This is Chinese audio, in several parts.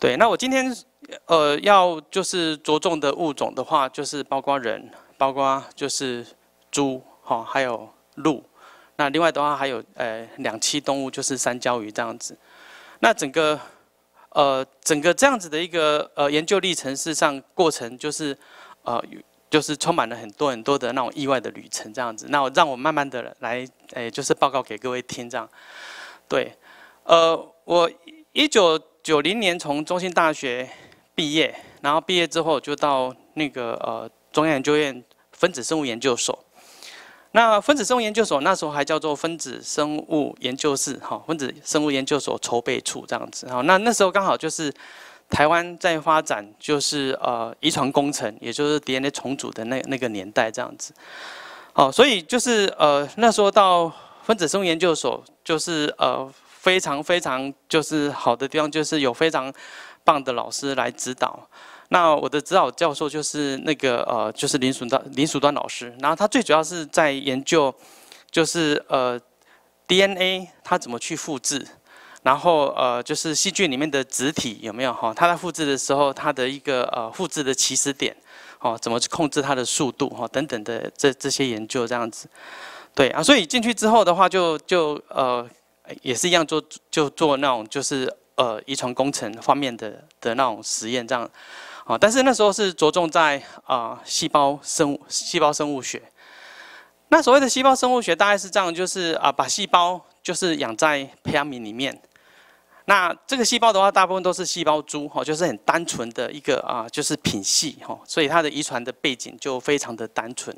对，那我今天呃要就是着重的物种的话，就是包括人，包括就是猪哈，还有鹿，那另外的话还有呃两栖动物，就是三焦鱼这样子。那整个呃整个这样子的一个呃研究历程，事实上过程就是呃就是充满了很多很多的那种意外的旅程这样子。那我让我慢慢的来哎，就是报告给各位听这样。对，呃，我一九。九零年从中兴大学毕业，然后毕业之后就到那个呃中央研究院分子生物研究所。那分子生物研究所那时候还叫做分子生物研究室，哈，分子生物研究所筹备处这样子。哈，那那时候刚好就是台湾在发展，就是呃遗传工程，也就是 DNA 重组的那那个年代这样子。哦，所以就是呃那时候到分子生物研究所就是呃。非常非常就是好的地方，就是有非常棒的老师来指导。那我的指导教授就是那个呃，就是林曙端林曙端老师。然后他最主要是在研究，就是呃 DNA 它怎么去复制，然后呃就是细菌里面的子体有没有哈？它在复制的时候，它的一个呃复制的起始点哦，怎么去控制它的速度哈等等的这这些研究这样子。对啊，所以进去之后的话，就就呃。也是一样做，就做那种就是呃遗传工程方面的的那种实验这样，啊，但是那时候是着重在啊细胞生物、细胞生物学。那所谓的细胞生物学大概是这样，就是啊把细胞就是养在培养皿里面。那这个细胞的话，大部分都是细胞株哈，就是很单纯的一个啊，就是品系哈，所以它的遗传的背景就非常的单纯。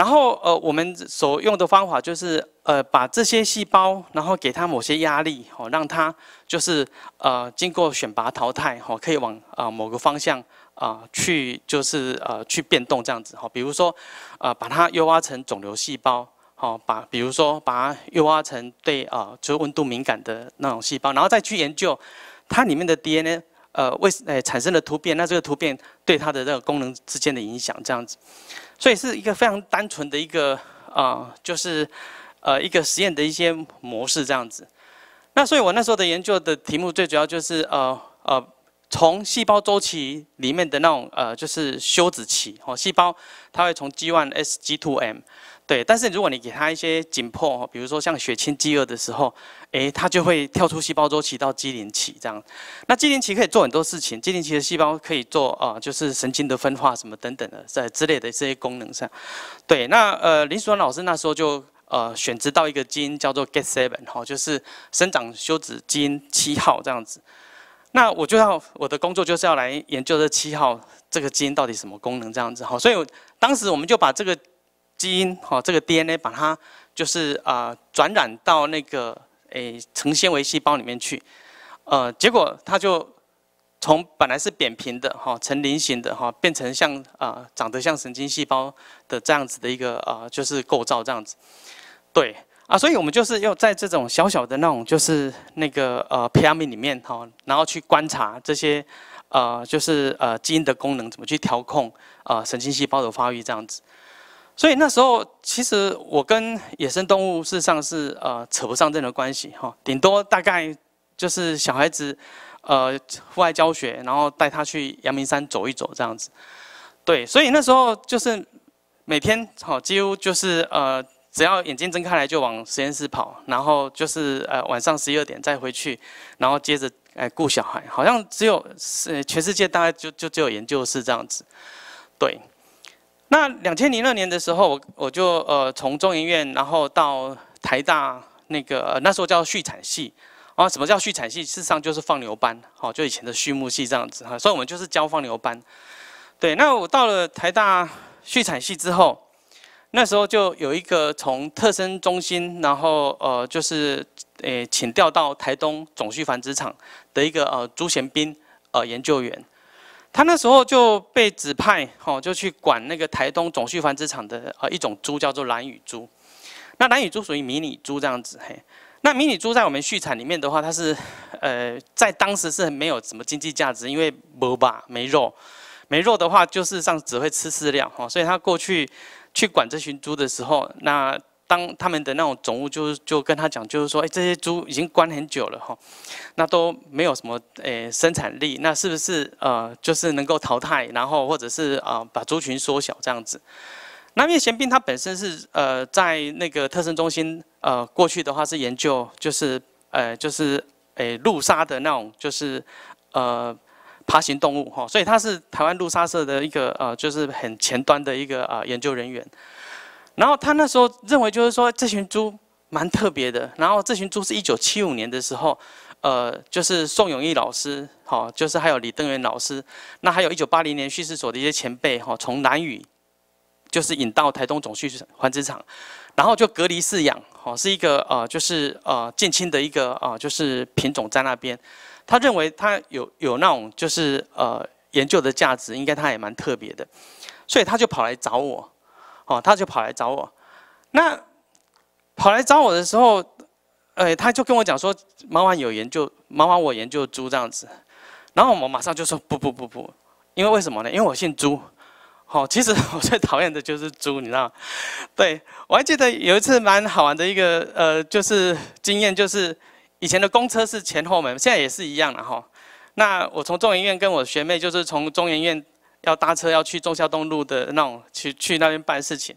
然后呃，我们所用的方法就是呃，把这些细胞，然后给它某些压力，哦，让它就是呃，经过选拔淘汰，哦，可以往啊某个方向啊去，就是呃去变动这样子，哈，比如说呃把它优化成肿瘤细胞，好把，比如说把它优化成对啊就温度敏感的那种细胞，然后再去研究它里面的 DNA，呃为诶产生的突变，那这个突变对它的这个功能之间的影响，这样子。所以是一个非常单纯的一个啊，就是呃一个实验的一些模式这样子。那所以我那时候的研究的题目最主要就是呃呃，从细胞周期里面的那种呃就是休止期哦，细胞它会从 G one S G two M。对，但是如果你给他一些紧迫，比如说像血清饥饿的时候，哎，他就会跳出细胞周期到基林期这样。那基林期可以做很多事情基林期的细胞可以做啊，就是神经的分化什么等等的，在之类的这些功能上。对，那呃，林淑文老师那时候就呃选择到一个基因叫做 g e t Seven 哈，就是生长休止基因七号这样子。那我就要我的工作就是要来研究这七号这个基因到底什么功能这样子哈。所以当时我们就把这个。基因哈，这个 DNA 把它就是啊，转染到那个诶成纤维细胞里面去，呃，结果它就从本来是扁平的哈，成菱形的哈，变成像啊长得像神经细胞的这样子的一个啊，就是构造这样子。对啊，所以我们就是要在这种小小的那种就是那个呃 Pyramid 里面哈，然后去观察这些呃，就是呃基因的功能怎么去调控啊神经细胞的发育这样子。所以那时候，其实我跟野生动物事实上是呃扯不上任何关系哈，顶多大概就是小孩子，呃户外教学，然后带他去阳明山走一走这样子，对，所以那时候就是每天好几乎就是呃只要眼睛睁开来就往实验室跑，然后就是呃晚上十一二点再回去，然后接着哎顾小孩，好像只有是全世界大概就就只有研究室这样子，对。那两千零二年的时候，我我就呃从中研院，然后到台大那个那时候叫畜产系，啊什么叫畜产系？事实上就是放牛班，好就以前的畜牧系这样子哈，所以我们就是教放牛班。对，那我到了台大畜产系之后，那时候就有一个从特生中心，然后呃就是呃请调到台东种畜繁殖场的一个呃朱贤斌呃研究员。他那时候就被指派，吼，就去管那个台东总畜繁殖场的呃一种猪，叫做蓝羽猪。那蓝羽猪属于迷你猪这样子，嘿，那迷你猪在我们畜产里面的话，它是，呃，在当时是没有什么经济价值，因为无吧，没肉，没肉的话，就是上只会吃饲料，吼，所以他过去去管这群猪的时候，那。当他们的那种种物，就是就跟他讲，就是说，哎，这些猪已经关很久了哈，那都没有什么诶生产力，那是不是呃，就是能够淘汰，然后或者是啊，把猪群缩小这样子？那面贤斌他本身是呃，在那个特生中心呃，过去的话是研究就是呃，就是诶陆杀的那种，就是呃爬行动物哈，所以他是台湾陆沙社的一个呃，就是很前端的一个啊研究人员。然后他那时候认为，就是说这群猪蛮特别的。然后这群猪是一九七五年的时候，呃，就是宋永义老师，哦，就是还有李登元老师，那还有一九八零年畜牧所的一些前辈，哈，从南屿就是引到台东总水繁殖场，然后就隔离饲养，哦，是一个呃，就是呃近亲的一个呃，就是品种在那边。他认为他有有那种就是呃研究的价值，应该他也蛮特别的，所以他就跑来找我。哦，他就跑来找我，那跑来找我的时候，呃，他就跟我讲说，妈妈有研究，妈妈我研究猪这样子，然后我马上就说，不不不不，因为为什么呢？因为我姓朱，好，其实我最讨厌的就是猪，你知道？对我还记得有一次蛮好玩的一个呃，就是经验，就是以前的公车是前后门，现在也是一样的哈。那我从中研院跟我学妹就是从中研院。要搭车要去中孝东路的那种，去去那边办事情，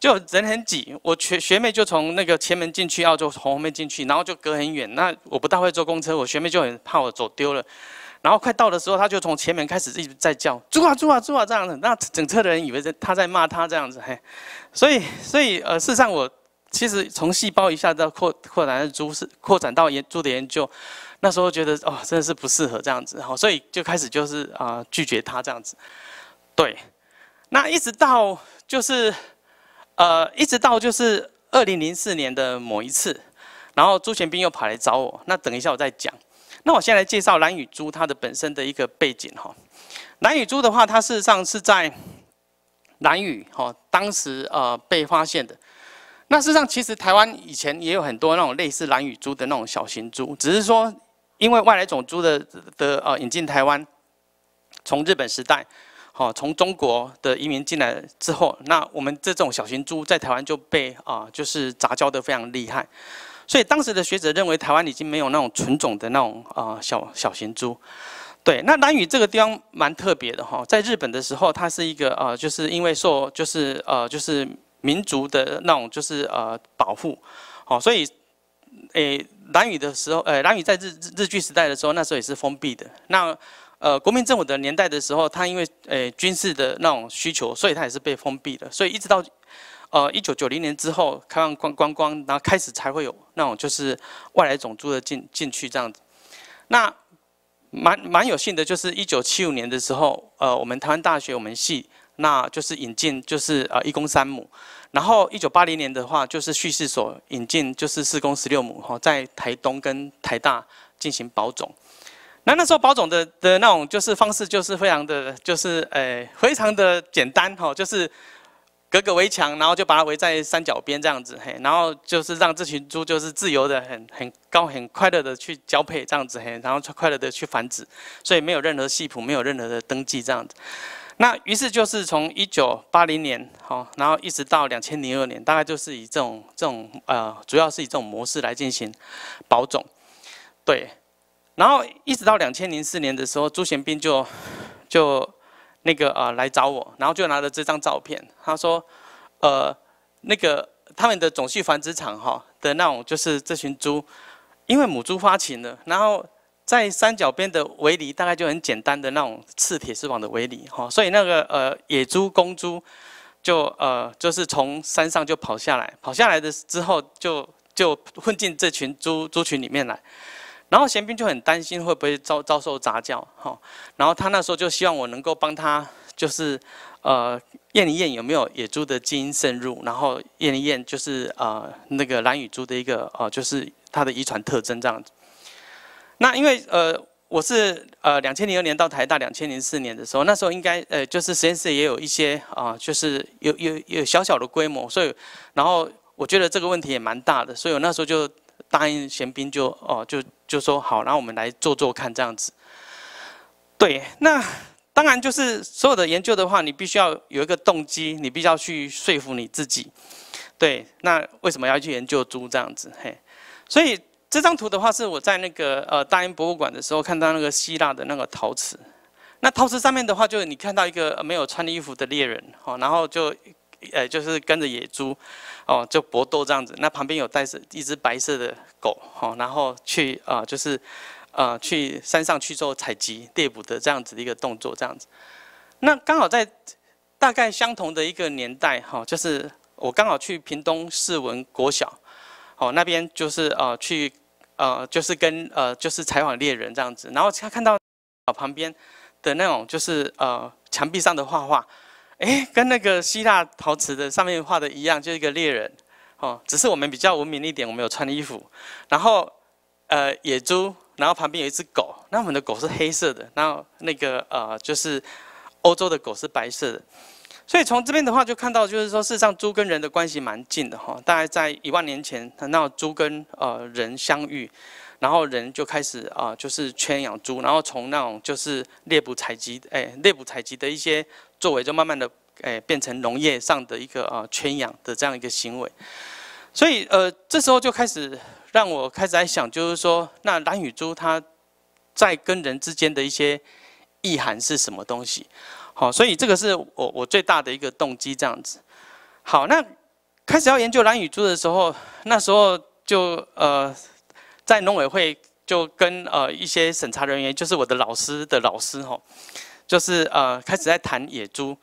就人很挤。我学学妹就从那个前门进去，要就从后面进去，然后就隔很远。那我不大会坐公车，我学妹就很怕我走丢了。然后快到的时候，她就从前面开始一直在叫“猪啊猪啊猪啊”这样子。那整车的人以为在她在骂他这样子，嘿。所以所以呃，事实上我其实从细胞一下到扩扩展的猪是扩展到研猪的研究。那时候觉得哦，真的是不适合这样子，后所以就开始就是啊拒绝他这样子，对，那一直到就是呃，一直到就是二零零四年的某一次，然后朱贤斌又跑来找我，那等一下我再讲，那我先来介绍蓝雨珠它的本身的一个背景哈，蓝雨珠的话，它事实上是在蓝雨哈当时呃被发现的，那事实上其实台湾以前也有很多那种类似蓝雨珠的那种小型猪，只是说。因为外来种猪的的呃引进台湾，从日本时代，好从中国的移民进来之后，那我们这种小型猪在台湾就被啊就是杂交的非常厉害，所以当时的学者认为台湾已经没有那种纯种的那种啊小小型猪。对，那南屿这个地方蛮特别的哈，在日本的时候它是一个呃就是因为受就是呃就是民族的那种就是呃保护，好所以。诶，蓝屿的时候，诶，蓝屿在日日据时代的时候，那时候也是封闭的。那，呃，国民政府的年代的时候，它因为诶军事的那种需求，所以它也是被封闭的。所以一直到，呃，一九九零年之后开放观观光，然后开始才会有那种就是外来种族的进进去这样子。那蛮蛮有幸的就是一九七五年的时候，呃，我们台湾大学我们系。那就是引进，就是呃一公三母，然后一九八零年的话，就是叙事所引进，就是四公十六母哈，在台东跟台大进行保种。那那时候保种的的那种就是方式，就是非常的，就是呃非常的简单哈，就是隔个围墙，然后就把它围在山脚边这样子嘿，然后就是让这群猪就是自由的很很高很快乐的去交配这样子嘿，然后快乐的去繁殖，所以没有任何系谱，没有任何的登记这样子。那于是就是从一九八零年，好，然后一直到两千零二年，大概就是以这种这种呃，主要是以这种模式来进行保种，对。然后一直到两千零四年的时候，朱贤斌就就那个呃来找我，然后就拿着这张照片，他说，呃，那个他们的种系繁殖场哈的那种就是这群猪，因为母猪发情了，然后。在山脚边的围篱，大概就很简单的那种刺铁丝网的围篱，哈，所以那个呃野猪公猪，就呃就是从山上就跑下来，跑下来的之后就就混进这群猪猪群里面来，然后贤兵就很担心会不会遭遭受杂交，哈，然后他那时候就希望我能够帮他，就是呃验一验有没有野猪的基因渗入，然后验一验就是呃那个蓝羽猪的一个呃就是它的遗传特征这样子。那因为呃我是呃两千零二年到台大，两千零四年的时候，那时候应该呃就是实验室也有一些啊，就是有有有小小的规模，所以然后我觉得这个问题也蛮大的，所以我那时候就答应贤斌就哦就就说好，然后我们来做做看这样子。对，那当然就是所有的研究的话，你必须要有一个动机，你必须要去说服你自己。对，那为什么要去研究猪这样子？嘿，所以。这张图的话是我在那个呃大英博物馆的时候看到那个希腊的那个陶瓷，那陶瓷上面的话就是你看到一个没有穿衣服的猎人哦，然后就呃就是跟着野猪哦就搏斗这样子，那旁边有带着一只白色的狗哦，然后去啊就是呃去山上去做采集猎捕的这样子的一个动作这样子，那刚好在大概相同的一个年代哈，就是我刚好去屏东市文国小哦那边就是啊去。呃，就是跟呃，就是采访猎人这样子，然后他看到旁边的那种，就是呃墙壁上的画画，哎，跟那个希腊陶瓷的上面画的一样，就是一个猎人，哦，只是我们比较文明一点，我们有穿衣服，然后呃野猪，然后旁边有一只狗，那我们的狗是黑色的，然后那个呃就是欧洲的狗是白色的。所以从这边的话，就看到就是说，事实上猪跟人的关系蛮近的哈。大概在一万年前，那猪跟呃人相遇，然后人就开始啊，就是圈养猪，然后从那种就是猎捕采集，哎猎捕采集的一些作为，就慢慢的哎变成农业上的一个啊圈养的这样一个行为。所以呃，这时候就开始让我开始在想，就是说那蓝与猪它在跟人之间的一些意涵是什么东西？好，所以这个是我我最大的一个动机这样子。好，那开始要研究蓝雨珠的时候，那时候就呃在农委会就跟呃一些审查人员，就是我的老师的老师吼，就是呃开始在谈野猪，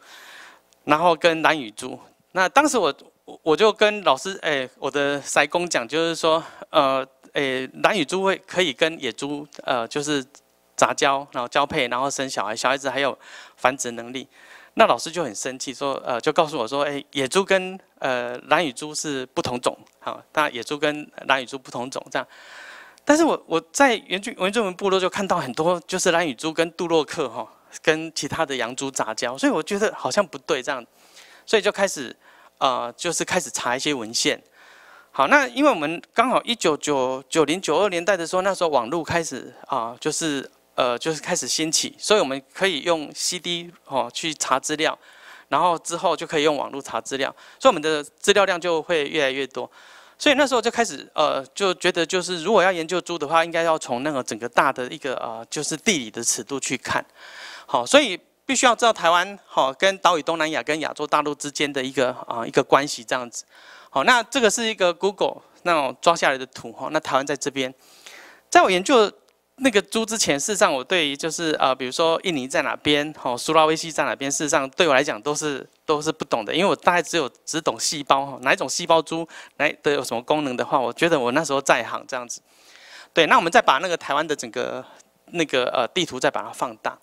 然后跟蓝雨珠。那当时我我就跟老师哎我的塞工讲，就是说呃哎蓝雨珠会可以跟野猪呃就是。杂交，然后交配，然后生小孩，小孩子还有繁殖能力。那老师就很生气，说：呃，就告诉我说，哎，野猪跟呃蓝羽猪是不同种，好，那野猪跟蓝羽猪不同种这样。但是我我在原住原住民部落就看到很多，就是蓝羽猪跟杜洛克哈，跟其他的羊猪杂交，所以我觉得好像不对这样，所以就开始啊，就是开始查一些文献。好，那因为我们刚好一九九九零九二年代的时候，那时候网络开始啊，就是。呃，就是开始兴起，所以我们可以用 CD 哦去查资料，然后之后就可以用网络查资料，所以我们的资料量就会越来越多。所以那时候就开始呃就觉得，就是如果要研究猪的话，应该要从那个整个大的一个呃，就是地理的尺度去看。好，所以必须要知道台湾好跟岛屿、东南亚跟亚洲大陆之间的一个啊一个关系这样子。好，那这个是一个 Google 那种抓下来的图哈，那台湾在这边，在我研究。那个猪之前，事实上，我对于就是呃，比如说印尼在哪边，吼，苏拉威西在哪边，事实上对我来讲都是都是不懂的，因为我大概只有只懂细胞，吼，哪一种细胞猪来的有什么功能的话，我觉得我那时候在行这样子。对，那我们再把那个台湾的整个那个呃地图再把它放大，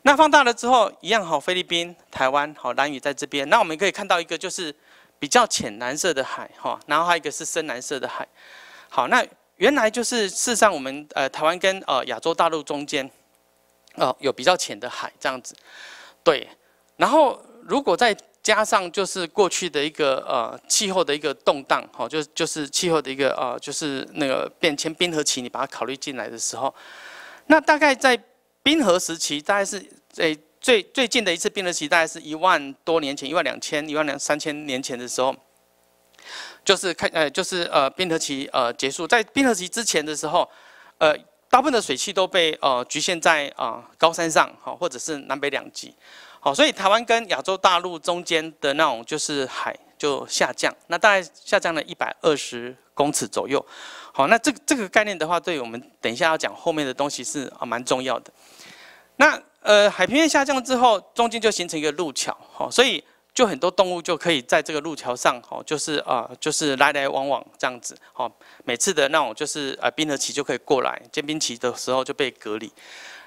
那放大了之后一样哈，菲律宾、台湾，好，蓝屿在这边，那我们可以看到一个就是比较浅蓝色的海，哈，然后还有一个是深蓝色的海，好，那。原来就是，事实上，我们呃，台湾跟呃亚洲大陆中间，哦，有比较浅的海这样子，对。然后如果再加上就是过去的一个呃气候的一个动荡，哈，就就是气候的一个呃，就是那个变迁冰河期，你把它考虑进来的时候，那大概在冰河时期，大概是诶最最近的一次冰河期，大概是一万多年前，一万两千、一万两三千年前的时候。就是开，呃，就是呃冰河期呃结束，在冰河期之前的时候，呃，大部分的水汽都被呃局限在啊高山上，好，或者是南北两极，好，所以台湾跟亚洲大陆中间的那种就是海就下降，那大概下降了一百二十公尺左右，好，那这这个概念的话，对我们等一下要讲后面的东西是啊蛮重要的。那呃海平面下降之后，中间就形成一个路桥，好，所以。就很多动物就可以在这个路桥上，哦，就是啊，就是来来往往这样子，哦，每次的那种就是呃冰河期就可以过来，结冰期的时候就被隔离。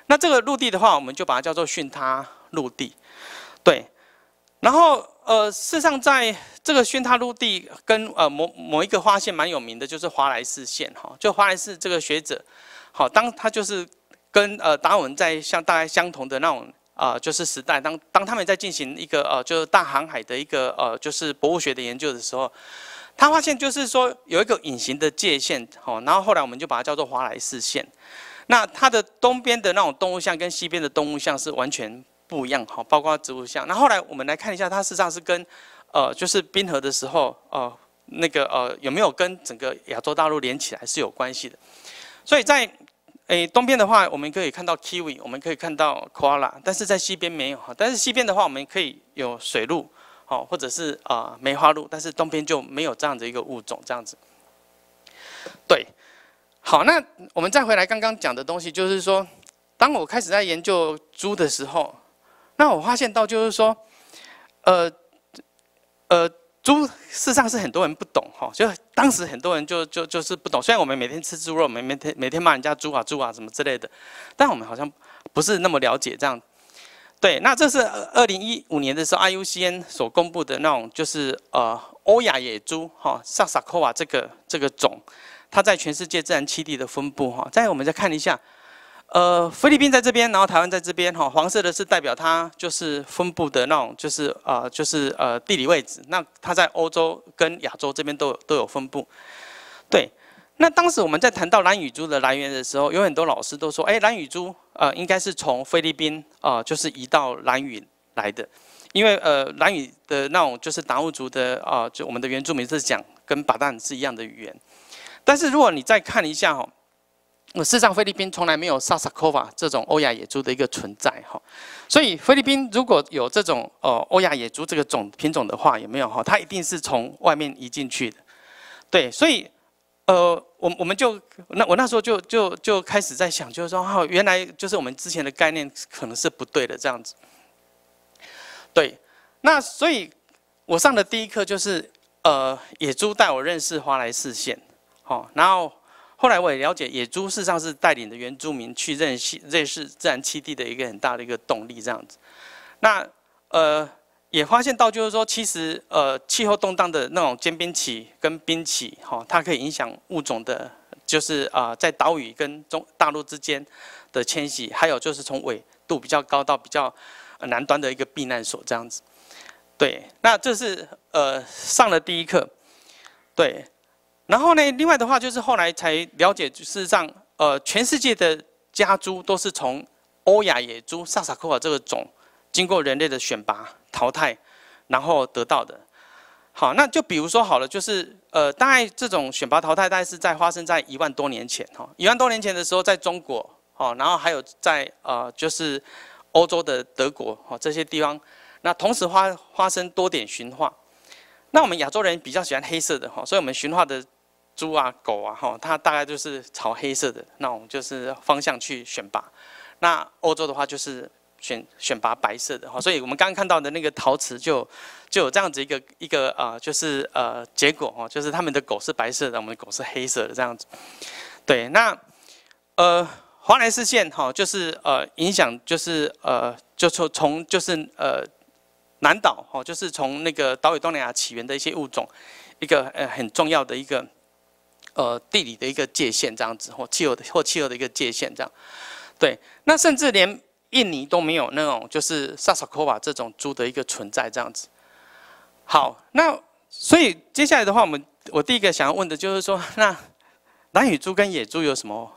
那这个陆地的话，我们就把它叫做巽他陆地，对。然后呃，事实上在这个巽他陆地跟呃某某一个发现蛮有名的就是华莱士线，哈，就华莱士这个学者，好，当他就是跟呃达尔文在相大概相同的那种。啊，就是时代当当他们在进行一个呃，就是大航海的一个呃，就是博物学的研究的时候，他发现就是说有一个隐形的界限，好，然后后来我们就把它叫做华莱士线。那它的东边的那种动物像跟西边的动物像是完全不一样，好，包括植物像。那后来我们来看一下，它事实上是跟呃，就是冰河的时候，呃，那个呃，有没有跟整个亚洲大陆连起来是有关系的。所以在诶，东边的话，我们可以看到 kiwi，我们可以看到 koala，但是在西边没有哈。但是西边的话，我们可以有水鹿，好，或者是啊梅花鹿，但是东边就没有这样的一个物种这样子。对，好，那我们再回来刚刚讲的东西，就是说，当我开始在研究猪的时候，那我发现到就是说，呃，呃。猪，事实上是很多人不懂哈，就当时很多人就就就是不懂。虽然我们每天吃猪肉，每每天每天骂人家猪啊猪啊什么之类的，但我们好像不是那么了解这样。对，那这是二零一五年的时候 IUCN 所公布的那种，就是呃欧亚野猪哈萨萨科瓦这个这个种，它在全世界自然栖地的分布哈。再我们再看一下。呃，菲律宾在这边，然后台湾在这边，哈，黄色的是代表它就是分布的那种，就是呃，就是呃地理位置。那它在欧洲跟亚洲这边都有都有分布。对，那当时我们在谈到蓝雨珠的来源的时候，有很多老师都说，哎，蓝雨珠呃应该是从菲律宾啊，就是移到蓝雨来的，因为呃蓝雨的那种就是达悟族的啊，就我们的原住民是讲跟巴旦是一样的语言。但是如果你再看一下哈。事实上，菲律宾从来没有萨萨科瓦这种欧亚野猪的一个存在哈，所以菲律宾如果有这种呃欧亚野猪这个种品种的话，有没有哈？它一定是从外面移进去的，对，所以呃，我我们就那我那时候就就就开始在想，就是说哈，原来就是我们之前的概念可能是不对的这样子，对，那所以我上的第一课就是呃，野猪带我认识花莱士县，好，然后。后来我也了解，野猪事实上是带领着原住民去认识认识自然栖地的一个很大的一个动力这样子。那呃，也发现到就是说，其实呃，气候动荡的那种间冰期跟冰期哈，它可以影响物种的，就是啊，在岛屿跟中大陆之间的迁徙，还有就是从纬度比较高到比较南端的一个避难所这样子。对，那这是呃，上了第一课，对。然后呢，另外的话就是后来才了解，事实上，呃全世界的家猪都是从欧亚野猪萨萨库尔这个种经过人类的选拔淘汰然后得到的。好，那就比如说好了，就是呃大概这种选拔淘汰大概是在发生在一万多年前哈，一万多年前的时候，在中国哦，然后还有在呃就是欧洲的德国哦这些地方，那同时发发生多点驯化。那我们亚洲人比较喜欢黑色的哈，所以我们驯化的。猪啊狗啊哈，它大概就是朝黑色的那种就是方向去选拔。那欧洲的话就是选选拔白色的哈，所以我们刚刚看到的那个陶瓷就就有这样子一个一个呃就是呃结果哈，就是他们的狗是白色的，我们的狗是黑色的这样子。对，那呃，华莱士线哈，就是呃影响就是呃就从从就是呃南岛哈，就是从那个岛屿东南亚起源的一些物种，一个呃很重要的一个。呃，地理的一个界限这样子，或气候的或气候的一个界限这样，对，那甚至连印尼都没有那种就是萨萨科瓦这种猪的一个存在这样子。好，那所以接下来的话，我们我第一个想要问的就是说，那蓝羽猪跟野猪有什么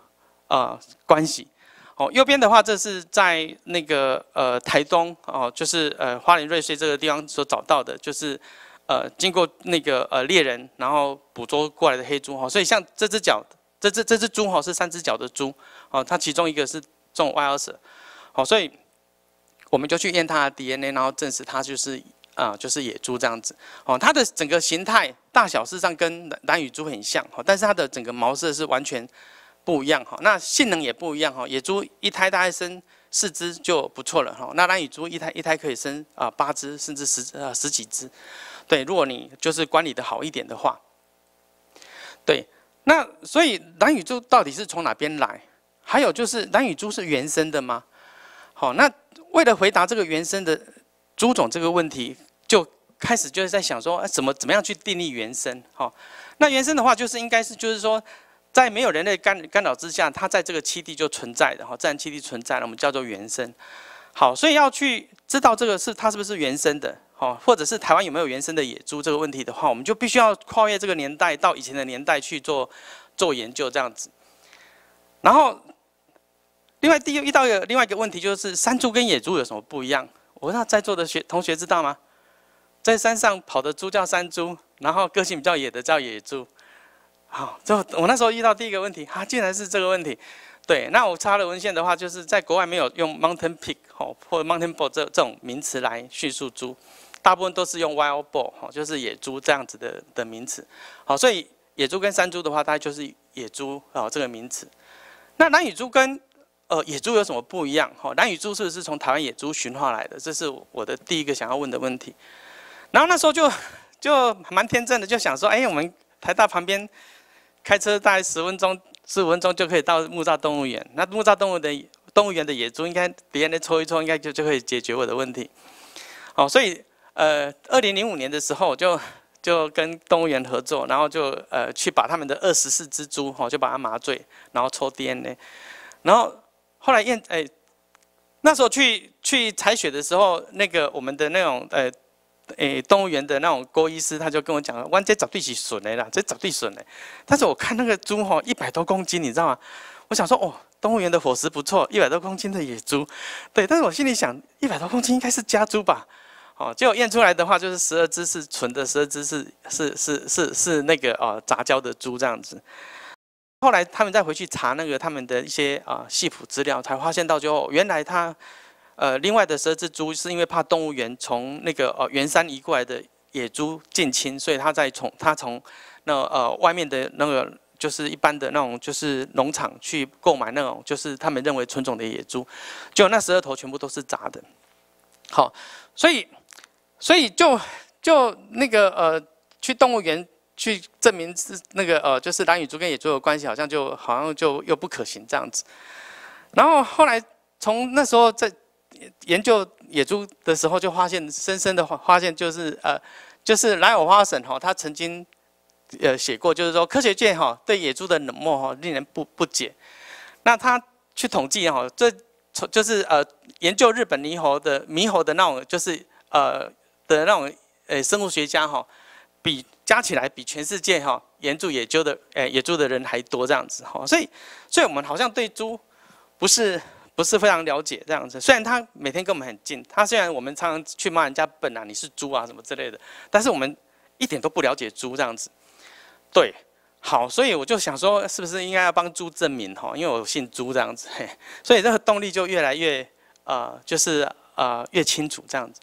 啊关系？哦，右边的话，这是在那个呃台东哦，就是呃花莲瑞穗这个地方所找到的，就是。呃，经过那个呃猎人，然后捕捉过来的黑猪哈，所以像这只脚，这这这只猪哈是三只脚的猪，哦，它其中一个是这种 YSL，好，所以我们就去验它的 DNA，然后证实它就是啊，就是野猪这样子，哦，它的整个形态、大小事实上跟蓝羽猪很像，哦，但是它的整个毛色是完全不一样，哈，那性能也不一样，哈，野猪一胎大概生四只就不错了，哈，那蓝羽猪一胎一胎可以生啊八只甚至十啊十几只。对，如果你就是管理的好一点的话，对，那所以蓝雨珠到底是从哪边来？还有就是蓝雨珠是原生的吗？好，那为了回答这个原生的猪种这个问题，就开始就是在想说，怎么怎么样去定义原生？好，那原生的话就是应该是就是说，在没有人类干干扰之下，它在这个栖地就存在的哈，自然栖地存在了，我们叫做原生。好，所以要去知道这个是它是不是原生的。哦，或者是台湾有没有原生的野猪这个问题的话，我们就必须要跨越这个年代，到以前的年代去做做研究这样子。然后，另外第一遇到个另外一个问题，就是山猪跟野猪有什么不一样？我问在座的学同学知道吗？在山上跑的猪叫山猪，然后个性比较野的叫野猪。好，就我那时候遇到第一个问题，啊，竟然是这个问题。对，那我查了文献的话，就是在国外没有用 mountain pig 哦，或 mountain boe 这这种名词来叙述猪。大部分都是用 wild boar 哈，就是野猪这样子的的名词，好，所以野猪跟山猪的话，大概就是野猪啊这个名词。那蓝羽猪跟呃野猪有什么不一样哈？蓝羽猪是不是从台湾野猪驯化来的？这是我的第一个想要问的问题。然后那时候就就蛮天真的，就想说，哎，我们台大旁边开车大概十分钟，十五分钟就可以到木栅动物园。那木栅动物的动物园的野猪，应该别人来抽一抽，应该就就可以解决我的问题。好，所以。呃，二零零五年的时候，就就跟动物园合作，然后就呃去把他们的二十四只猪，吼，就把它麻醉，然后抽 DNA，然后后来验，哎，那时候去去采血的时候，那个我们的那种，呃，哎，动物园的那种郭医师，他就跟我讲了，哇，这找对起笋来了，这找对笋了。但是我看那个猪，吼，一百多公斤，你知道吗？我想说，哦，动物园的伙食不错，一百多公斤的野猪，对。但是我心里想，一百多公斤应该是家猪吧。哦，结果验出来的话，就是十二只是纯的，十二只是是是是是那个哦杂交的猪这样子。后来他们再回去查那个他们的一些啊系谱资料，才发现到最后原来他呃另外的十二只猪是因为怕动物园从那个呃原山移过来的野猪近亲，所以他在从他从那呃外面的那个就是一般的那种就是农场去购买那种就是他们认为纯种的野猪，就那十二头全部都是杂的。好，所以。所以就就那个呃，去动物园去证明是那个呃，就是蓝羽猪跟野猪的关系，好像就好像就又不可行这样子。然后后来从那时候在研究野猪的时候，就发现深深的发现就是呃，就是莱尔·花神顿哈，他曾经呃写过，就是说科学界哈对野猪的冷漠哈令人不不解。那他去统计哈，这从就是呃研究日本猕猴的猕猴的那种就是呃。的那种诶，生物学家哈，比加起来比全世界哈研究野猪的诶野猪的人还多这样子哈，所以所以我们好像对猪不是不是非常了解这样子。虽然它每天跟我们很近，它虽然我们常常去骂人家笨啊，你是猪啊什么之类的，但是我们一点都不了解猪这样子。对，好，所以我就想说，是不是应该要帮猪证明哈？因为我姓朱这样子，所以这个动力就越来越呃，就是呃越清楚这样子。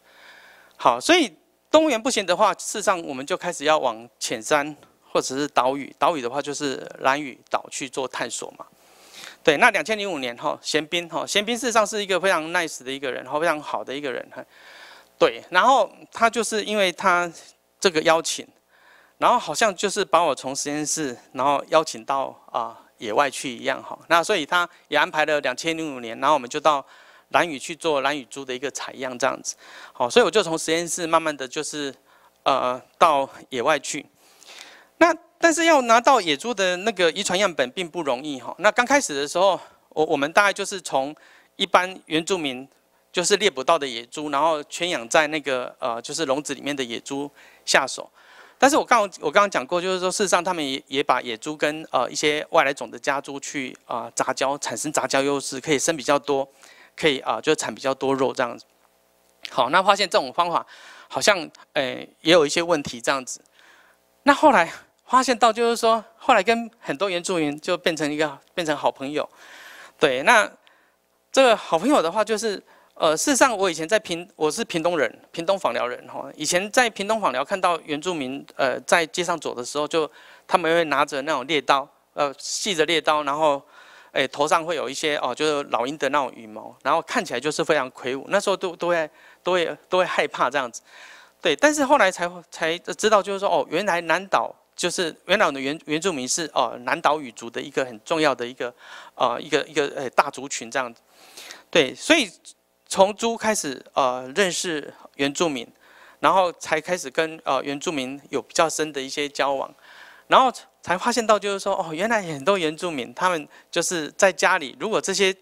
好，所以动物园不行的话，事实上我们就开始要往浅山或者是岛屿，岛屿的话就是蓝屿岛去做探索嘛。对，那两千零五年哈，贤斌哈，贤斌事实上是一个非常 nice 的一个人，然后非常好的一个人哈。对，然后他就是因为他这个邀请，然后好像就是把我从实验室，然后邀请到啊野外去一样哈。那所以他也安排了两千零五年，然后我们就到。蓝雨去做蓝雨猪的一个采样，这样子，好，所以我就从实验室慢慢的就是，呃，到野外去。那但是要拿到野猪的那个遗传样本并不容易哈。那刚开始的时候，我我们大概就是从一般原住民就是猎捕到的野猪，然后圈养在那个呃就是笼子里面的野猪下手。但是我刚我刚刚讲过，就是说事实上他们也也把野猪跟呃一些外来种的家猪去啊杂交，产生杂交优势，可以生比较多。可以啊，就产比较多肉这样子。好，那发现这种方法好像诶也有一些问题这样子。那后来发现到就是说，后来跟很多原住民就变成一个变成好朋友。对，那这个好朋友的话就是，呃，事实上我以前在平，我是屏东人，屏东访寮人哈。以前在屏东访寮看到原住民，呃，在街上走的时候，就他们会拿着那种猎刀，呃，系着猎刀，然后。哎，头上会有一些哦，就是老鹰的那种羽毛，然后看起来就是非常魁梧。那时候都都会都会都会害怕这样子，对。但是后来才才知道，就是说哦，原来南岛就是原们的原原住民是哦南岛语族的一个很重要的一个呃一个一个呃大族群这样子，对。所以从猪开始呃认识原住民，然后才开始跟呃原住民有比较深的一些交往，然后。才发现到就是说，哦，原来很多原住民他们就是在家里，如果这些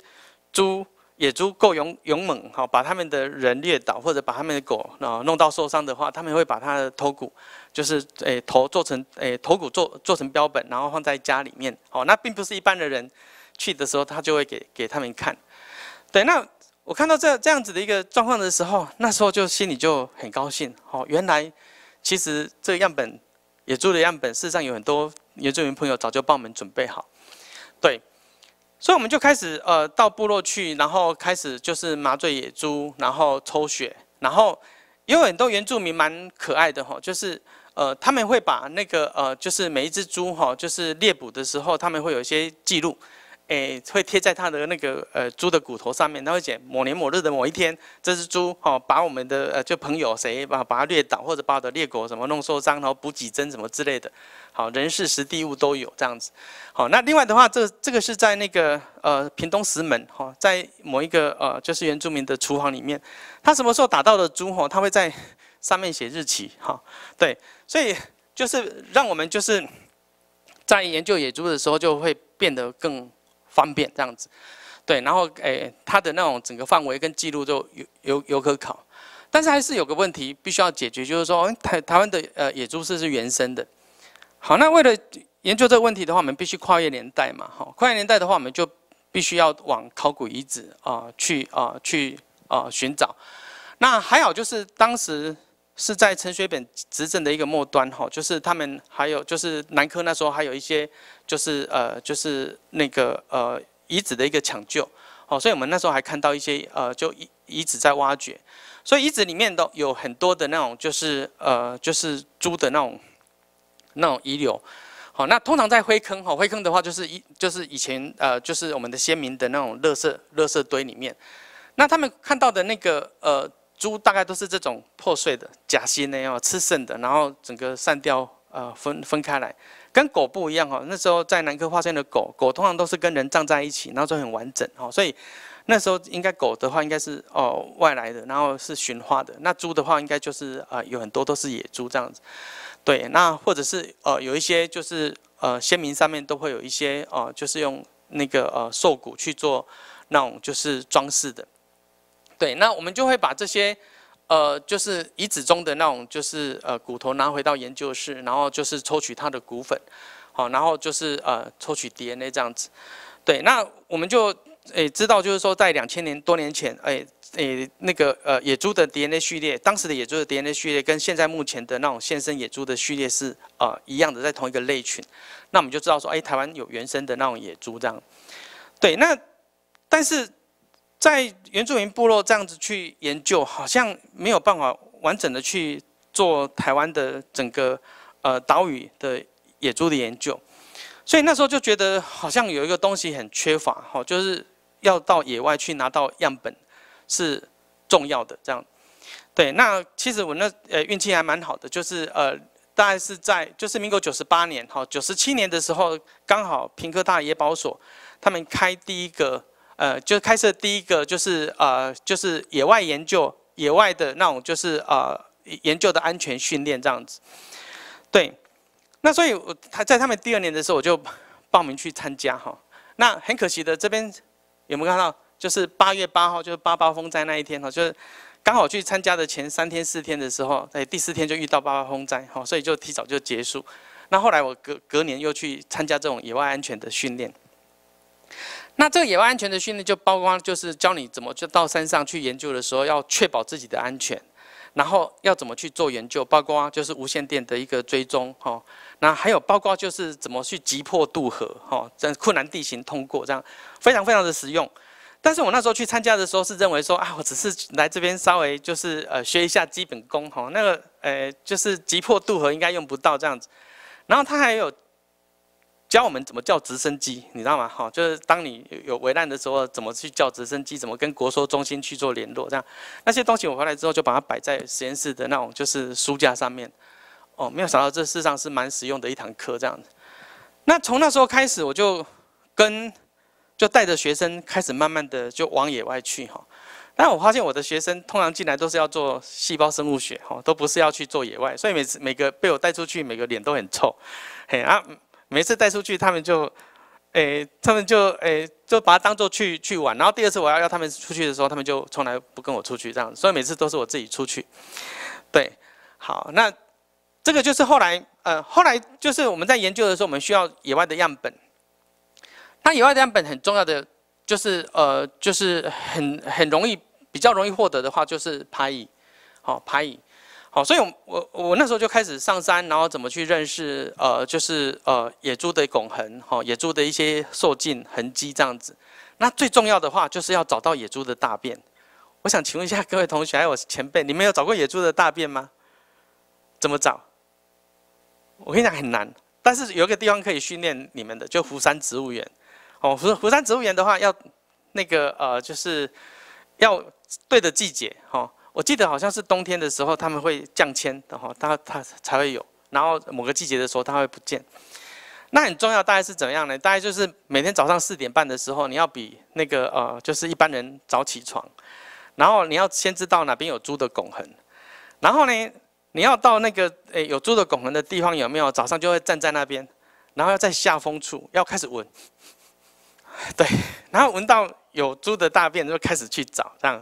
猪、野猪够勇勇猛，哈，把他们的人虐倒，或者把他们的狗啊弄到受伤的话，他们会把它的头骨，就是诶头做成诶头骨做做成标本，然后放在家里面，哦，那并不是一般的人去的时候他就会给给他们看。对，那我看到这这样子的一个状况的时候，那时候就心里就很高兴，哦，原来其实这个样本野猪的样本，事实上有很多。原住民朋友早就帮我们准备好，对，所以我们就开始呃到部落去，然后开始就是麻醉野猪，然后抽血，然后也有很多原住民蛮可爱的哈，就是呃他们会把那个呃就是每一只猪哈，就是猎捕的时候他们会有一些记录。诶，会贴在他的那个呃猪的骨头上面。他会写某年某日的某一天，这只猪哈把我们的呃就朋友谁把把它虐倒，或者把我的猎狗什么弄受伤，然后补几针什么之类的。好，人事、时地、物都有这样子。好，那另外的话，这这个是在那个呃屏东石门哈，在某一个呃就是原住民的厨房里面，他什么时候打到的猪哈，他会在上面写日期哈。对，所以就是让我们就是在研究野猪的时候，就会变得更。方便这样子，对，然后诶，它的那种整个范围跟记录都有有有可考，但是还是有个问题必须要解决，就是说台台湾的呃野猪是是原生的，好，那为了研究这个问题的话，我们必须跨越年代嘛，好，跨越年代的话，我们就必须要往考古遗址啊去啊去啊寻找，那还好就是当时。是在陈水扁执政的一个末端，哈，就是他们还有就是南科那时候还有一些，就是呃，就是那个呃遗址的一个抢救，哦，所以我们那时候还看到一些呃，就遗遗址在挖掘，所以遗址里面都有很多的那种，就是呃，就是猪的那种那种遗留，好，那通常在灰坑，哈，灰坑的话就是以就是以前呃，就是我们的先民的那种垃圾垃圾堆里面，那他们看到的那个呃。猪大概都是这种破碎的、假心的哦，吃剩的，然后整个散掉，呃，分分开来，跟狗不一样哦。那时候在南科发现的狗狗，通常都是跟人葬在一起，然后就很完整哦。所以那时候应该狗的话应该是哦外来的，然后是驯化的。那猪的话应该就是啊有很多都是野猪这样子。对，那或者是呃有一些就是呃先民上面都会有一些哦，就是用那个呃兽骨去做那种就是装饰的。对，那我们就会把这些，呃，就是遗址中的那种，就是呃骨头拿回到研究室，然后就是抽取它的骨粉，好，然后就是呃抽取 DNA 这样子。对，那我们就诶知道，就是说在两千年多年前，诶诶那个呃野猪的 DNA 序列，当时的野猪的 DNA 序列跟现在目前的那种现生野猪的序列是呃一样的，在同一个类群。那我们就知道说，哎，台湾有原生的那种野猪这样。对，那但是。在原住民部落这样子去研究，好像没有办法完整的去做台湾的整个呃岛屿的野猪的研究，所以那时候就觉得好像有一个东西很缺乏，哈，就是要到野外去拿到样本是重要的这样。对，那其实我那呃运气还蛮好的，就是呃大概是在就是民国九十八年，哈，九十七年的时候，刚好平科大野保所他们开第一个。呃，就是开设第一个，就是呃，就是野外研究，野外的那种，就是呃，研究的安全训练这样子。对，那所以我他在他们第二年的时候，我就报名去参加哈。那很可惜的，这边有没有看到？就是八月八号，就是八八风灾那一天哈，就是刚好去参加的前三天四天的时候，哎，第四天就遇到八八风灾哈，所以就提早就结束。那后来我隔隔年又去参加这种野外安全的训练。那这个野外安全的训练就包括，就是教你怎么就到山上去研究的时候要确保自己的安全，然后要怎么去做研究，包括就是无线电的一个追踪哦，那还有包括就是怎么去急迫渡河哦，在困难地形通过这样，非常非常的实用。但是我那时候去参加的时候是认为说啊，我只是来这边稍微就是呃学一下基本功哦，那个呃就是急迫渡河应该用不到这样子，然后他还有。教我们怎么叫直升机，你知道吗？哈，就是当你有危难的时候，怎么去叫直升机，怎么跟国说中心去做联络，这样那些东西我回来之后就把它摆在实验室的那种就是书架上面。哦，没有想到这事实上是蛮实用的一堂课，这样子。那从那时候开始，我就跟就带着学生开始慢慢的就往野外去哈。但我发现我的学生通常进来都是要做细胞生物学，哈，都不是要去做野外，所以每次每个被我带出去，每个脸都很臭，嘿啊。每次带出去，他们就，诶，他们就诶，就把它当做去去玩。然后第二次我要要他们出去的时候，他们就从来不跟我出去这样。所以每次都是我自己出去。对，好，那这个就是后来，呃，后来就是我们在研究的时候，我们需要野外的样本。那野外的样本很重要的就是，呃，就是很很容易比较容易获得的话，就是拍蚁，好，拍蚁。好，所以，我我我那时候就开始上山，然后怎么去认识呃，就是呃野猪的拱痕，哈，野猪的一些受尽痕迹这样子。那最重要的话，就是要找到野猪的大便。我想请问一下各位同学，还有前辈，你们有找过野猪的大便吗？怎么找？我跟你讲很难，但是有一个地方可以训练你们的，就福山植物园。哦，福福山植物园的话，要那个呃，就是要对的季节，哈。我记得好像是冬天的时候，他们会降迁然后它它才会有。然后某个季节的时候，它会不见。那很重要，大概是怎样呢？大概就是每天早上四点半的时候，你要比那个呃，就是一般人早起床。然后你要先知道哪边有猪的拱痕。然后呢，你要到那个诶有猪的拱痕的地方有没有？早上就会站在那边，然后要在下风处要开始闻。对，然后闻到有猪的大便就开始去找，这样，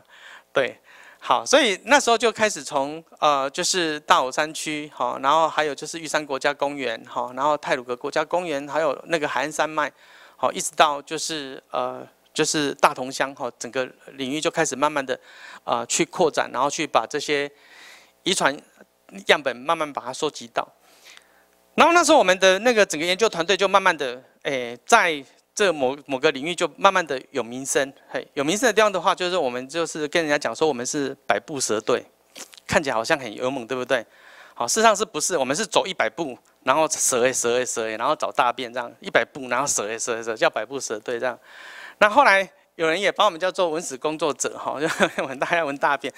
对。好，所以那时候就开始从呃，就是大武山区，好，然后还有就是玉山国家公园，好，然后泰鲁格国家公园，还有那个海岸山脉，好，一直到就是呃，就是大同乡，好，整个领域就开始慢慢的，呃，去扩展，然后去把这些遗传样本慢慢把它收集到，然后那时候我们的那个整个研究团队就慢慢的，诶，在这某某个领域就慢慢的有名声，嘿，有名声的地方的话，就是我们就是跟人家讲说我们是百步蛇队，看起来好像很勇猛，对不对？好，事实上是不是？我们是走一百步，然后蛇诶蛇诶蛇诶，然后找大便这样，一百步，然后蛇诶蛇诶蛇，叫百步蛇队这样。那后来有人也把我们叫做文史工作者哈，我闻大家闻大便，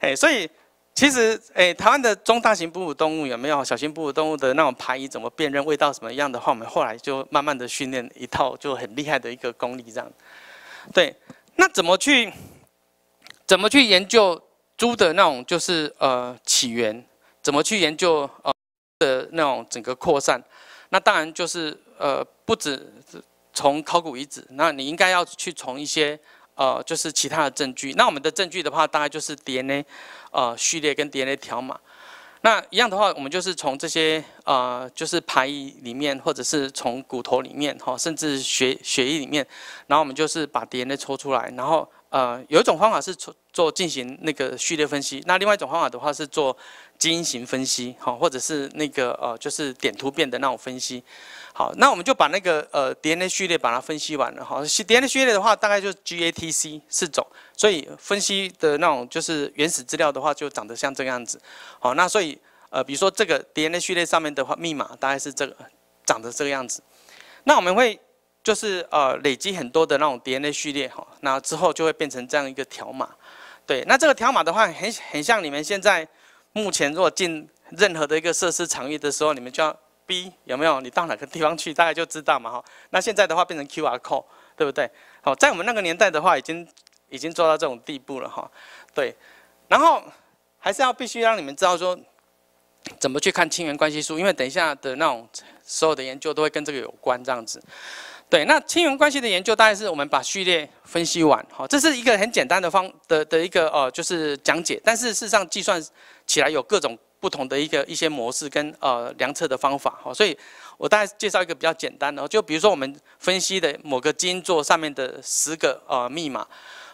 哎，所以。其实，诶，台湾的中大型哺乳动物有没有小型哺乳动物的那种排异？怎么辨认味道什么样的话，我们后来就慢慢的训练一套就很厉害的一个功力这样。对，那怎么去，怎么去研究猪的那种就是呃起源？怎么去研究呃的那种整个扩散？那当然就是呃不止从考古遗址，那你应该要去从一些。呃，就是其他的证据。那我们的证据的话，大概就是 DNA，呃，序列跟 DNA 条码。那一样的话，我们就是从这些呃，就是排异里面，或者是从骨头里面，哈，甚至血血液里面，然后我们就是把 DNA 抽出来，然后呃，有一种方法是做做进行那个序列分析。那另外一种方法的话是做基因型分析，哈，或者是那个呃，就是点突变的那种分析。好，那我们就把那个呃 DNA 序列把它分析完了哈。DNA 序列的话，大概就是 GATC 四种，所以分析的那种就是原始资料的话，就长得像这个样子。好，那所以呃，比如说这个 DNA 序列上面的话，密码大概是这个长得这个样子。那我们会就是呃累积很多的那种 DNA 序列哈，那之后就会变成这样一个条码。对，那这个条码的话，很很像你们现在目前如果进任何的一个设施场域的时候，你们就要。B 有没有？你到哪个地方去，大概就知道嘛哈。那现在的话变成 QR code，对不对？好，在我们那个年代的话，已经已经做到这种地步了哈。对，然后还是要必须让你们知道说，怎么去看亲缘关系书，因为等一下的那种所有的研究都会跟这个有关这样子。对，那亲缘关系的研究，大概是我们把序列分析完哈，这是一个很简单的方的的一个呃，就是讲解，但是事实上计算起来有各种。不同的一个一些模式跟呃量测的方法好，所以我大概介绍一个比较简单的哦，就比如说我们分析的某个基因座上面的十个呃密码，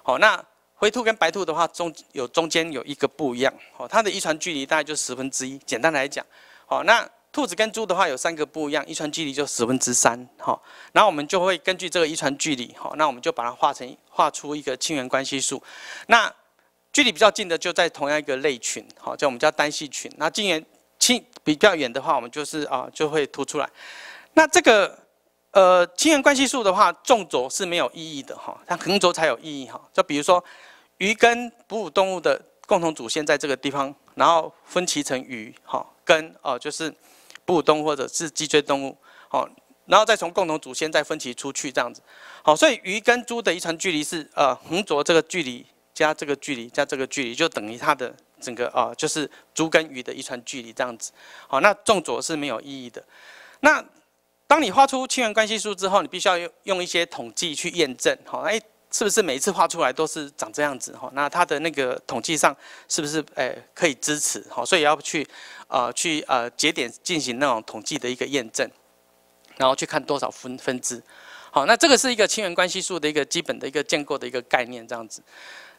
好，那灰兔跟白兔的话，中有中间有一个不一样，好，它的遗传距离大概就十分之一，简单来讲，好，那兔子跟猪的话有三个不一样，遗传距离就十分之三，好，然后我们就会根据这个遗传距离，好，那我们就把它画成画出一个亲缘关系树，那。距离比较近的就在同样一个类群，好，叫我们叫单系群。那近远亲比较远的话，我们就是啊就会凸出来。那这个呃亲缘关系数的话，纵轴是没有意义的哈，它横轴才有意义哈。就比如说鱼跟哺乳动物的共同祖先在这个地方，然后分歧成鱼哈跟哦就是哺乳动物或者是脊椎动物，好，然后再从共同祖先再分歧出去这样子。好，所以鱼跟猪的遗传距离是呃横轴这个距离。加这个距离，加这个距离，就等于它的整个啊，就是猪跟鱼的遗传距离这样子。好，那纵轴是没有意义的。那当你画出亲缘关系树之后，你必须要用用一些统计去验证。好，哎，是不是每一次画出来都是长这样子？哈，那它的那个统计上是不是哎可以支持？好，所以要去呃去呃节点进行那种统计的一个验证，然后去看多少分分支。好，那这个是一个亲缘关系树的一个基本的一个建构的一个概念这样子。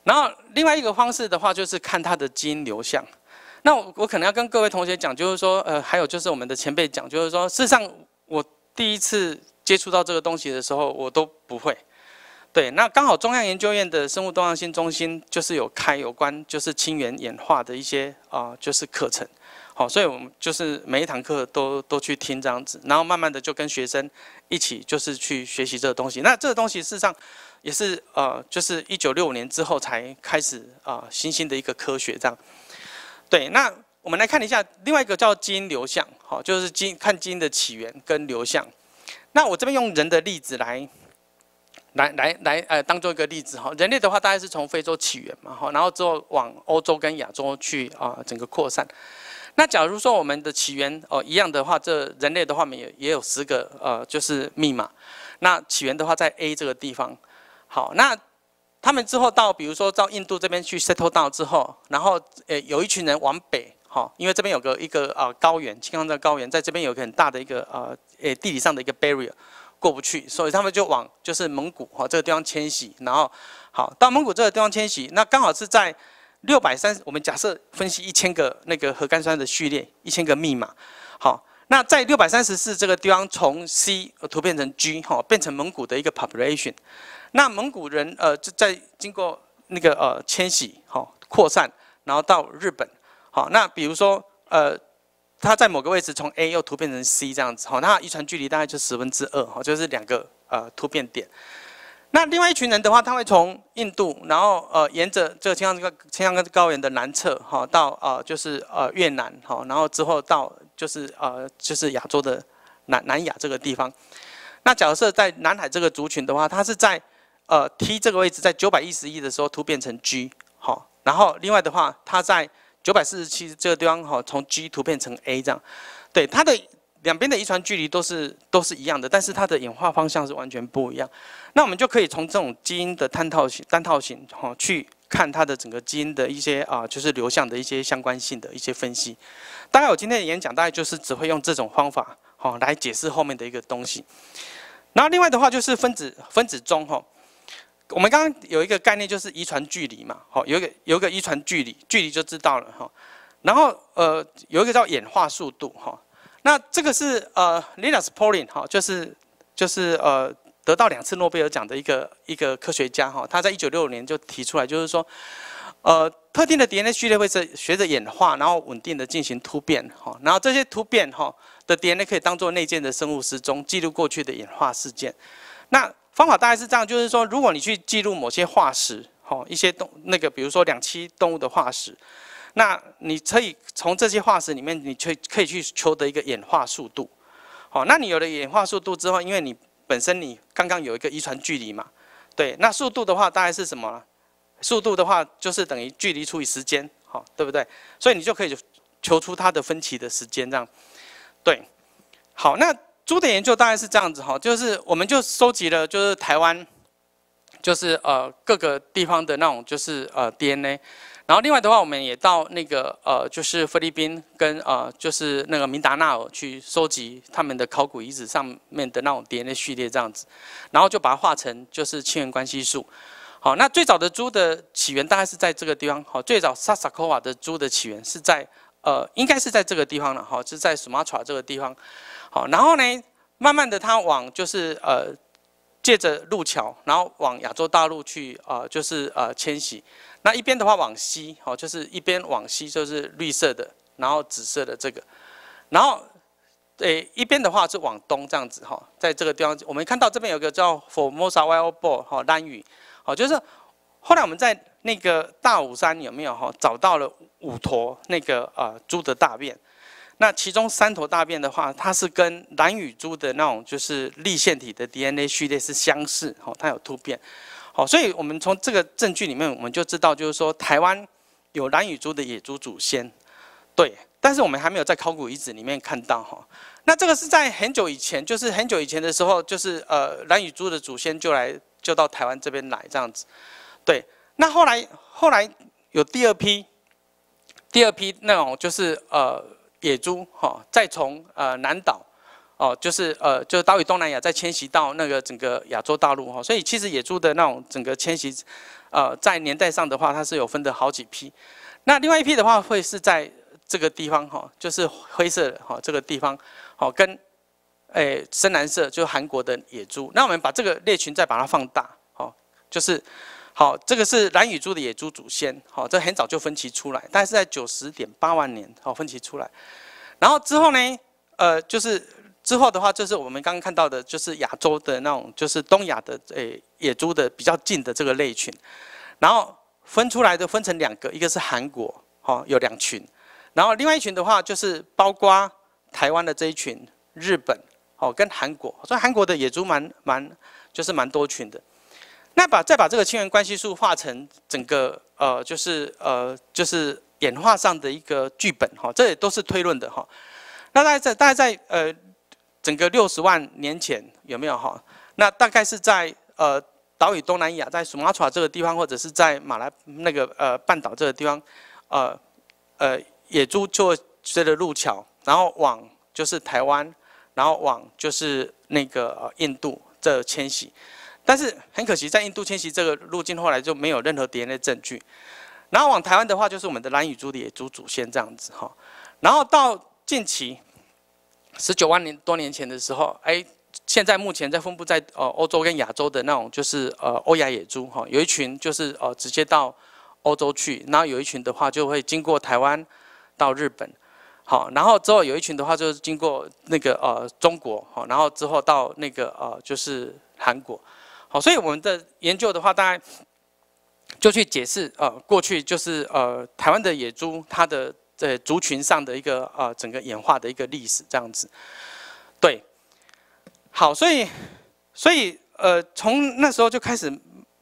然后另外一个方式的话，就是看它的基因流向。那我我可能要跟各位同学讲，就是说，呃，还有就是我们的前辈讲，就是说，事实上我第一次接触到这个东西的时候，我都不会。对，那刚好中央研究院的生物多样性中心就是有开有关就是亲缘演化的一些啊，就是课程。好，所以我们就是每一堂课都都去听这样子，然后慢慢的就跟学生一起就是去学习这个东西。那这个东西事实上也是呃，就是一九六五年之后才开始啊新兴的一个科学这样。对，那我们来看一下另外一个叫基因流向，好，就是基因看基因的起源跟流向。那我这边用人的例子来来来来呃当做一个例子哈，人类的话大概是从非洲起源嘛，然后之后往欧洲跟亚洲去啊整个扩散。那假如说我们的起源哦一样的话，这人类的话也也有十个呃，就是密码。那起源的话在 A 这个地方，好，那他们之后到，比如说到印度这边去 settle 到之后，然后呃有一群人往北哈，因为这边有个一个呃高原，青藏高原，在这边有个很大的一个呃呃地理上的一个 barrier 过不去，所以他们就往就是蒙古哈这个地方迁徙，然后好到蒙古这个地方迁徙，那刚好是在。六百三十，我们假设分析一千个那个核苷酸的序列，一千个密码。好，那在六百三十四这个地方，从 C 突变成 G，哈，变成蒙古的一个 population。那蒙古人，呃，就在经过那个呃迁徙，哈，扩散，然后到日本，好，那比如说，呃，他在某个位置从 A 又突变成 C 这样子，哈，那遗传距离大概就十分之二，哈，就是两个呃突变点。那另外一群人的话，他会从印度，然后呃沿着这个青藏高青藏高原的南侧哈，到啊就是呃越南哈，然后之后到就是呃就是亚洲的南南亚这个地方。那假设在南海这个族群的话，他是在呃 T 这个位置在九百一十一的时候突变成 G 哈，然后另外的话，他在九百四十七这个地方哈从 G 突变成 A 这样，对他的。两边的遗传距离都是都是一样的，但是它的演化方向是完全不一样。那我们就可以从这种基因的单套型单套型哈，去看它的整个基因的一些啊，就是流向的一些相关性的一些分析。大概我今天的演讲大概就是只会用这种方法哈来解释后面的一个东西。然后另外的话就是分子分子中哈，我们刚刚有一个概念就是遗传距离嘛，好，有一个有一个遗传距离，距离就知道了哈。然后呃，有一个叫演化速度哈。那这个是呃，Linus Pauling 哈，就是就是呃，得到两次诺贝尔奖的一个一个科学家哈，他在一九六五年就提出来，就是说，呃，特定的 DNA 序列会是学着演化，然后稳定的进行突变哈，然后这些突变哈的 DNA 可以当做内建的生物时钟，记录过去的演化事件。那方法大概是这样，就是说，如果你去记录某些化石哈，一些动那个，比如说两栖动物的化石。那你可以从这些化石里面，你去可以去求得一个演化速度，好，那你有了演化速度之后，因为你本身你刚刚有一个遗传距离嘛，对，那速度的话大概是什么？速度的话就是等于距离除以时间，好，对不对？所以你就可以求出它的分歧的时间这样，对，好，那猪的研究大概是这样子哈，就是我们就收集了就是台湾，就是呃各个地方的那种就是呃 DNA。然后另外的话，我们也到那个呃，就是菲律宾跟呃，就是那个明达纳尔去收集他们的考古遗址上面的那种 DNA 序列这样子，然后就把它画成就是亲缘关系树。好，那最早的猪的起源大概是在这个地方。好，最早 Sasakawa 的猪的起源是在呃，应该是在这个地方了。好，是在 Sumatra 这个地方。好，然后呢，慢慢的它往就是呃，借着路桥，然后往亚洲大陆去啊，就是呃迁徙。那一边的话往西，哦，就是一边往西，就是绿色的，然后紫色的这个，然后，诶，一边的话是往东这样子，哈，在这个地方，我们看到这边有个叫 Formosa wild boar 哈蓝羽，哦，就是后来我们在那个大武山有没有哈找到了五坨那个啊猪的大便，那其中三坨大便的话，它是跟蓝雨猪的那种就是立线体的 DNA 序列是相似，哦，它有突变。好，所以我们从这个证据里面，我们就知道，就是说台湾有蓝羽猪的野猪祖先，对。但是我们还没有在考古遗址里面看到哈。那这个是在很久以前，就是很久以前的时候，就是呃蓝羽猪的祖先就来，就到台湾这边来这样子。对。那后来，后来有第二批，第二批那种就是呃野猪哈，再从呃南岛。哦，就是呃，就是岛屿东南亚在迁徙到那个整个亚洲大陆哈，所以其实野猪的那种整个迁徙，呃，在年代上的话，它是有分的好几批。那另外一批的话，会是在这个地方哈，就是灰色的哈，这个地方，哦，跟，诶，深蓝色就是韩国的野猪。那我们把这个猎群再把它放大，哦，就是，好，这个是蓝羽猪的野猪祖先，好，这很早就分歧出来，大概是在九十点八万年，好，分歧出来。然后之后呢，呃，就是。之后的话，就是我们刚刚看到的，就是亚洲的那种，就是东亚的诶野猪的比较近的这个类群，然后分出来的分成两个，一个是韩国，哈，有两群，然后另外一群的话，就是包括台湾的这一群，日本，哦，跟韩国，所以韩国的野猪蛮蛮就是蛮多群的。那把再把这个亲缘关系树画成整个呃，就是呃，就是演化上的一个剧本，哈，这也都是推论的，哈。那大家在大家在呃。整个六十万年前有没有哈？那大概是在呃岛屿东南亚，在 Sumatra 这个地方，或者是在马来那个呃半岛这个地方，呃呃野猪就随着路桥，然后往就是台湾，然后往就是那个印度这迁徙，但是很可惜，在印度迁徙这个路径后来就没有任何 DNA 证据，然后往台湾的话，就是我们的蓝羽猪的野猪祖先这样子哈，然后到近期。十九万年多年前的时候，哎，现在目前在分布在呃欧洲跟亚洲的那种，就是呃欧亚野猪哈，有一群就是呃直接到欧洲去，然后有一群的话就会经过台湾到日本，好，然后之后有一群的话就是经过那个呃中国，好，然后之后到那个呃就是韩国，好，所以我们的研究的话，大概就去解释呃过去就是呃台湾的野猪它的。呃，族群上的一个啊，整个演化的一个历史这样子，对，好，所以，所以呃，从那时候就开始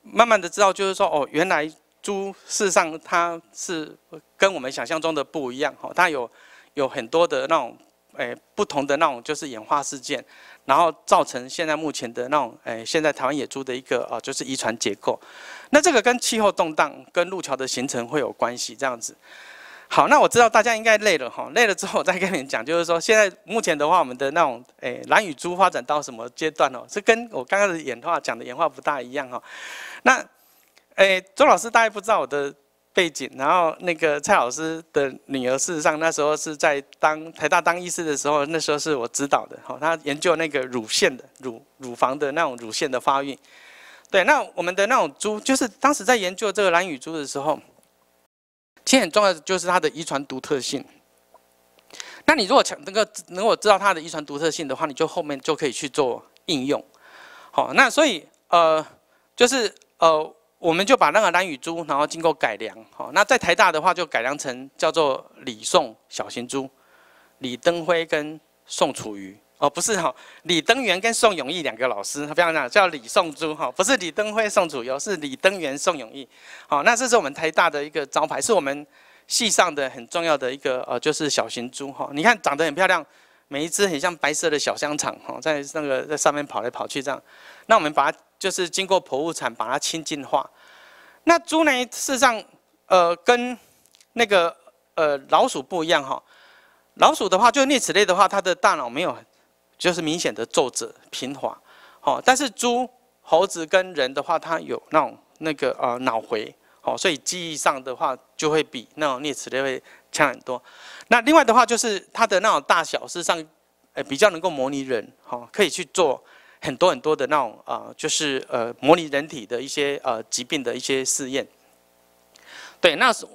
慢慢的知道，就是说哦，原来猪事实上它是跟我们想象中的不一样，哦，它有有很多的那种，哎，不同的那种就是演化事件，然后造成现在目前的那种，哎，现在台湾野猪的一个啊，就是遗传结构，那这个跟气候动荡、跟路桥的形成会有关系这样子。好，那我知道大家应该累了哈，累了之后我再跟你们讲，就是说现在目前的话，我们的那种诶蓝雨猪发展到什么阶段哦？是跟我刚刚的演化讲的演化不大一样哈。那诶周老师大概不知道我的背景，然后那个蔡老师的女儿，事实上那时候是在当台大当医师的时候，那时候是我指导的，哈，他研究那个乳腺的乳乳房的那种乳腺的发育。对，那我们的那种猪，就是当时在研究这个蓝雨猪的时候。其实很重要的就是它的遗传独特性。那你如果强那个，如果知道它的遗传独特性的话，你就后面就可以去做应用。好，那所以呃，就是呃，我们就把那个蓝羽猪，然后经过改良，好，那在台大的话就改良成叫做李宋小型猪，李登辉跟宋楚瑜。哦，不是哈，李登元跟宋永义两个老师，不要讲叫李宋珠哈，不是李登辉宋祖尧，是李登元宋永义。好，那这是我们台大的一个招牌，是我们系上的很重要的一个呃，就是小型猪哈。你看长得很漂亮，每一只很像白色的小香肠哈，在那个在上面跑来跑去这样。那我们把它就是经过剖腹产把它清净化。那猪呢，事实上呃跟那个呃老鼠不一样哈，老鼠的话就啮齿类的话，它的大脑没有很。就是明显的皱褶平滑，好，但是猪、猴子跟人的话，它有那种那个呃脑回，好，所以记忆上的话就会比那种啮齿类会强很多。那另外的话就是它的那种大小，事实上，呃，比较能够模拟人，好，可以去做很多很多的那种啊，就是呃模拟人体的一些呃疾病的一些试验。对，那是。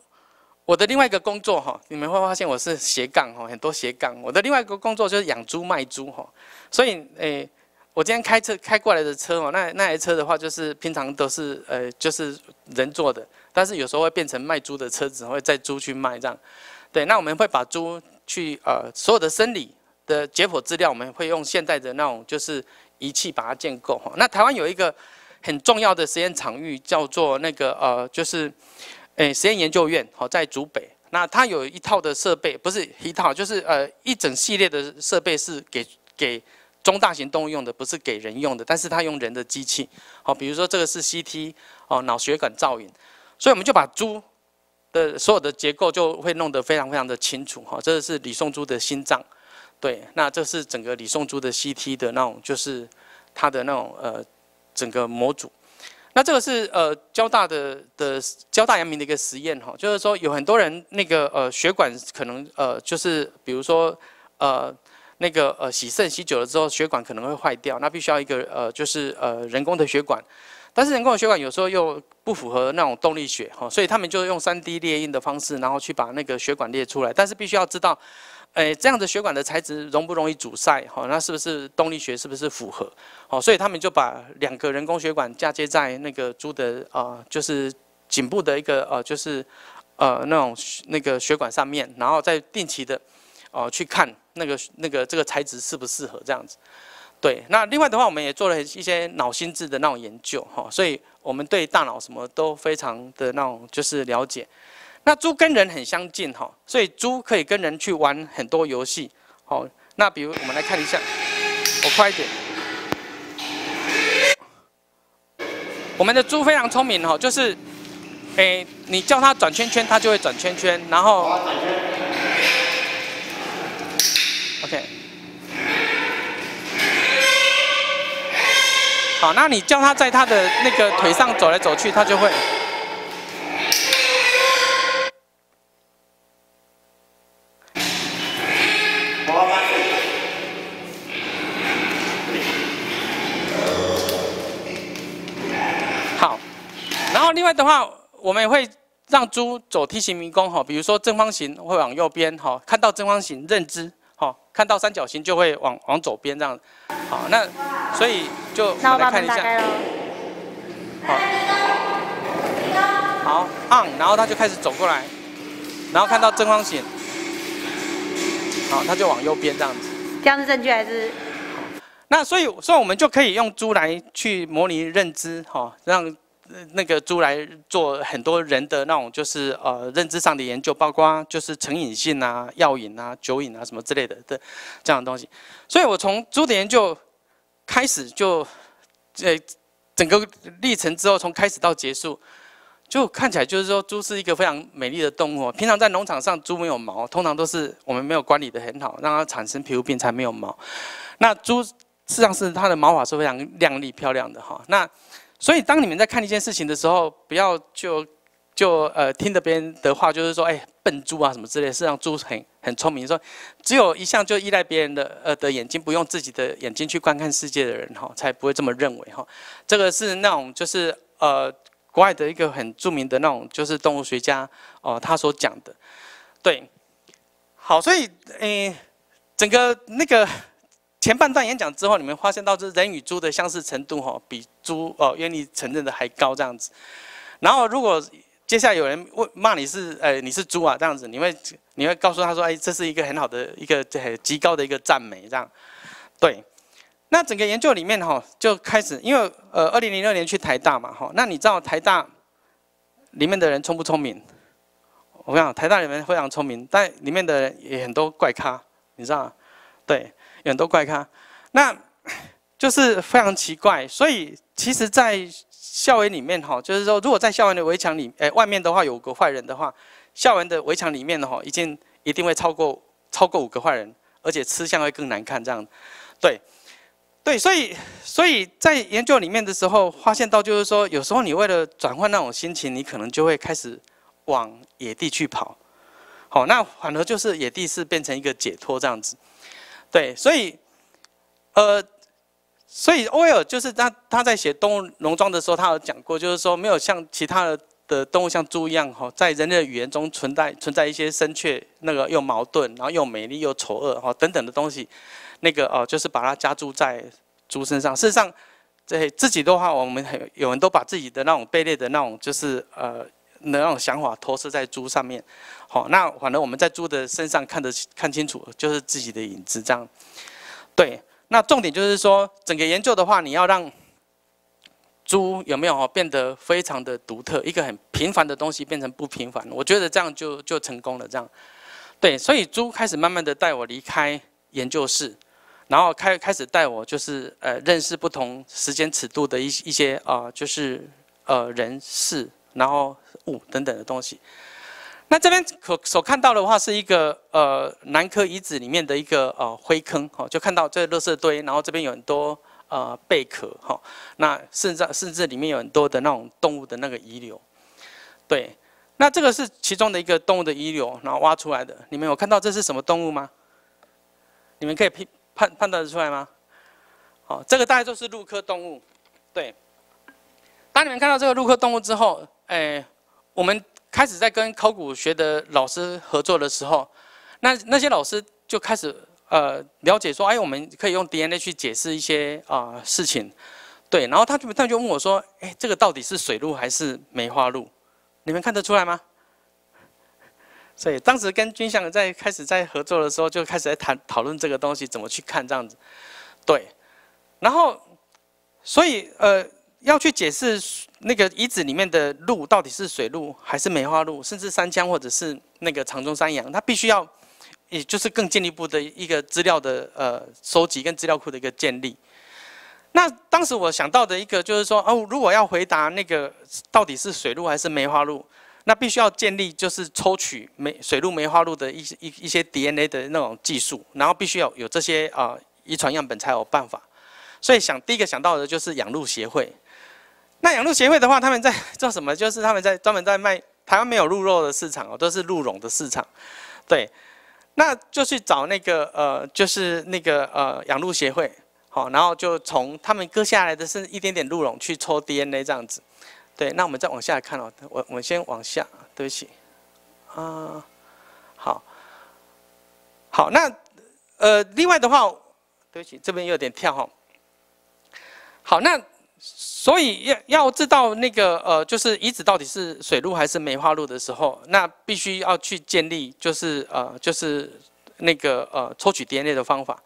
我的另外一个工作哈，你们会发现我是斜杠哈，很多斜杠。我的另外一个工作就是养猪卖猪哈，所以诶，我今天开车开过来的车哦，那那台车的话就是平常都是呃就是人坐的，但是有时候会变成卖猪的车子，会载猪去卖这样。对，那我们会把猪去呃所有的生理的解剖资料，我们会用现在的那种就是仪器把它建构哈。那台湾有一个很重要的实验场域叫做那个呃就是。诶实验研究院好在竹北，那它有一套的设备，不是一套，就是呃一整系列的设备是给给中大型动物用的，不是给人用的，但是它用人的机器，好，比如说这个是 CT 哦脑血管造影，所以我们就把猪的所有的结构就会弄得非常非常的清楚哈，这个是李宋珠的心脏，对，那这是整个李宋珠的 CT 的那种就是它的那种呃整个模组。那这个是呃交大的的交大阳明的一个实验哈，就是说有很多人那个呃血管可能呃就是比如说呃那个呃洗肾洗久了之后血管可能会坏掉，那必须要一个呃就是呃人工的血管，但是人工的血管有时候又不符合那种动力学哈，所以他们就用 3D 列印的方式，然后去把那个血管列出来，但是必须要知道。哎，这样的血管的材质容不容易阻塞？好，那是不是动力学是不是符合？好，所以他们就把两个人工血管嫁接在那个猪的啊，就是颈部的一个呃，就是呃那种那个血管上面，然后再定期的哦去看那个那个这个材质适不适合这样子。对，那另外的话，我们也做了一些脑心智的那种研究哈，所以我们对大脑什么都非常的那种就是了解。那猪跟人很相近哈，所以猪可以跟人去玩很多游戏。好，那比如我们来看一下，我快一点。我们的猪非常聪明哈，就是，诶，你叫它转圈圈，它就会转圈圈。然后，OK。好，那你叫它在它的那个腿上走来走去，它就会。后另外的话，我们也会让猪走梯形迷宫，哈，比如说正方形会往右边，哈，看到正方形认知，哈，看到三角形就会往往左边这样，好，那所以就来看一下，好，好，on，然后他就开始走过来，然后看到正方形，好，他就往右边这样子，这样是证据还是？那所以，所以我们就可以用猪来去模拟认知，哈，让。那个猪来做很多人的那种，就是呃认知上的研究，包括就是成瘾性啊、药瘾啊、酒瘾啊什么之类的的这样的东西。所以我从猪的研究开始，就呃整个历程之后，从开始到结束，就看起来就是说猪是一个非常美丽的动物。平常在农场上，猪没有毛，通常都是我们没有管理的很好，让它产生皮肤病才没有毛。那猪事实上是它的毛发是非常亮丽漂亮的哈。那所以，当你们在看一件事情的时候，不要就就呃听着别人的话，就是说，哎，笨猪啊什么之类。是让猪很很聪明。说，只有一向就依赖别人的呃的眼睛，不用自己的眼睛去观看世界的人，哈，才不会这么认为，哈。这个是那种就是呃国外的一个很著名的那种就是动物学家哦，他所讲的，对。好，所以诶，整个那个。前半段演讲之后，你们发现到这人与猪的相似程度，哈，比猪哦，愿意承认的还高这样子。然后如果接下来有人问骂你是，哎，你是猪啊这样子，你会你会告诉他说，哎，这是一个很好的一个极高的一个赞美这样。对，那整个研究里面，哈就开始因为呃，二零零六年去台大嘛，哈，那你知道台大里面的人聪不聪明？我跟你讲台大里面非常聪明，但里面的人也很多怪咖，你知道？对。远都怪咖，那就是非常奇怪。所以，其实，在校园里面，哈，就是说，如果在校园的围墙里，哎，外面的话有个坏人的话，校园的围墙里面的哈，一定一定会超过超过五个坏人，而且吃相会更难看。这样，对，对，所以，所以在研究里面的时候，发现到就是说，有时候你为了转换那种心情，你可能就会开始往野地去跑。好，那反而就是野地是变成一个解脱这样子。对，所以，呃，所以欧尔就是他他在写《动物农庄》的时候，他有讲过，就是说没有像其他的的动物像猪一样哈，在人类语言中存在存在一些深确那个又矛盾，然后又美丽又丑恶哈等等的东西，那个哦，就是把它加注在猪身上。事实上，在自己的话，我们很有人都把自己的那种卑劣的那种，就是呃。那种想法投射在猪上面，好，那反正我们在猪的身上看得看清楚，就是自己的影子。这样，对。那重点就是说，整个研究的话，你要让猪有没有变得非常的独特，一个很平凡的东西变成不平凡，我觉得这样就就成功了。这样，对。所以猪开始慢慢的带我离开研究室，然后开开始带我就是呃认识不同时间尺度的一一些啊，就是呃人事。然后雾等等的东西，那这边可所看到的话是一个呃南科遗址里面的一个呃灰坑哦，就看到这个热色堆，然后这边有很多呃贝壳哈，那甚至甚至里面有很多的那种动物的那个遗留，对，那这个是其中的一个动物的遗留，然后挖出来的，你们有看到这是什么动物吗？你们可以判判断得出来吗？好，这个大概就是陆科动物，对，当你们看到这个陆科动物之后。哎，我们开始在跟考古学的老师合作的时候，那那些老师就开始呃了解说，哎，我们可以用 DNA 去解释一些啊事情，对。然后他就他就问我说，哎，这个到底是水路还是梅花路？你们看得出来吗？所以当时跟军翔在开始在合作的时候，就开始在谈讨论这个东西怎么去看这样子，对。然后，所以呃。要去解释那个遗址里面的鹿到底是水鹿还是梅花鹿，甚至三腔或者是那个长中山羊，它必须要，也就是更进一步的一个资料的呃收集跟资料库的一个建立。那当时我想到的一个就是说，哦，如果要回答那个到底是水鹿还是梅花鹿，那必须要建立就是抽取梅水鹿、梅花鹿的一些一一些 D N A 的那种技术，然后必须要有这些啊遗传样本才有办法。所以想第一个想到的就是养鹿协会。那养鹿协会的话，他们在做什么？就是他们在专门在卖台湾没有鹿肉的市场哦，都是鹿茸的市场。对，那就去找那个呃，就是那个呃养鹿协会，好，然后就从他们割下来的是一点点鹿茸去抽 DNA 这样子。对，那我们再往下看哦。我我先往下，对不起，啊，好，好，那呃，另外的话，对不起，这边有点跳哈。好，那。所以要要知道那个呃，就是遗址到底是水路还是梅花路的时候，那必须要去建立就是呃就是那个呃抽取 DNA 的方法。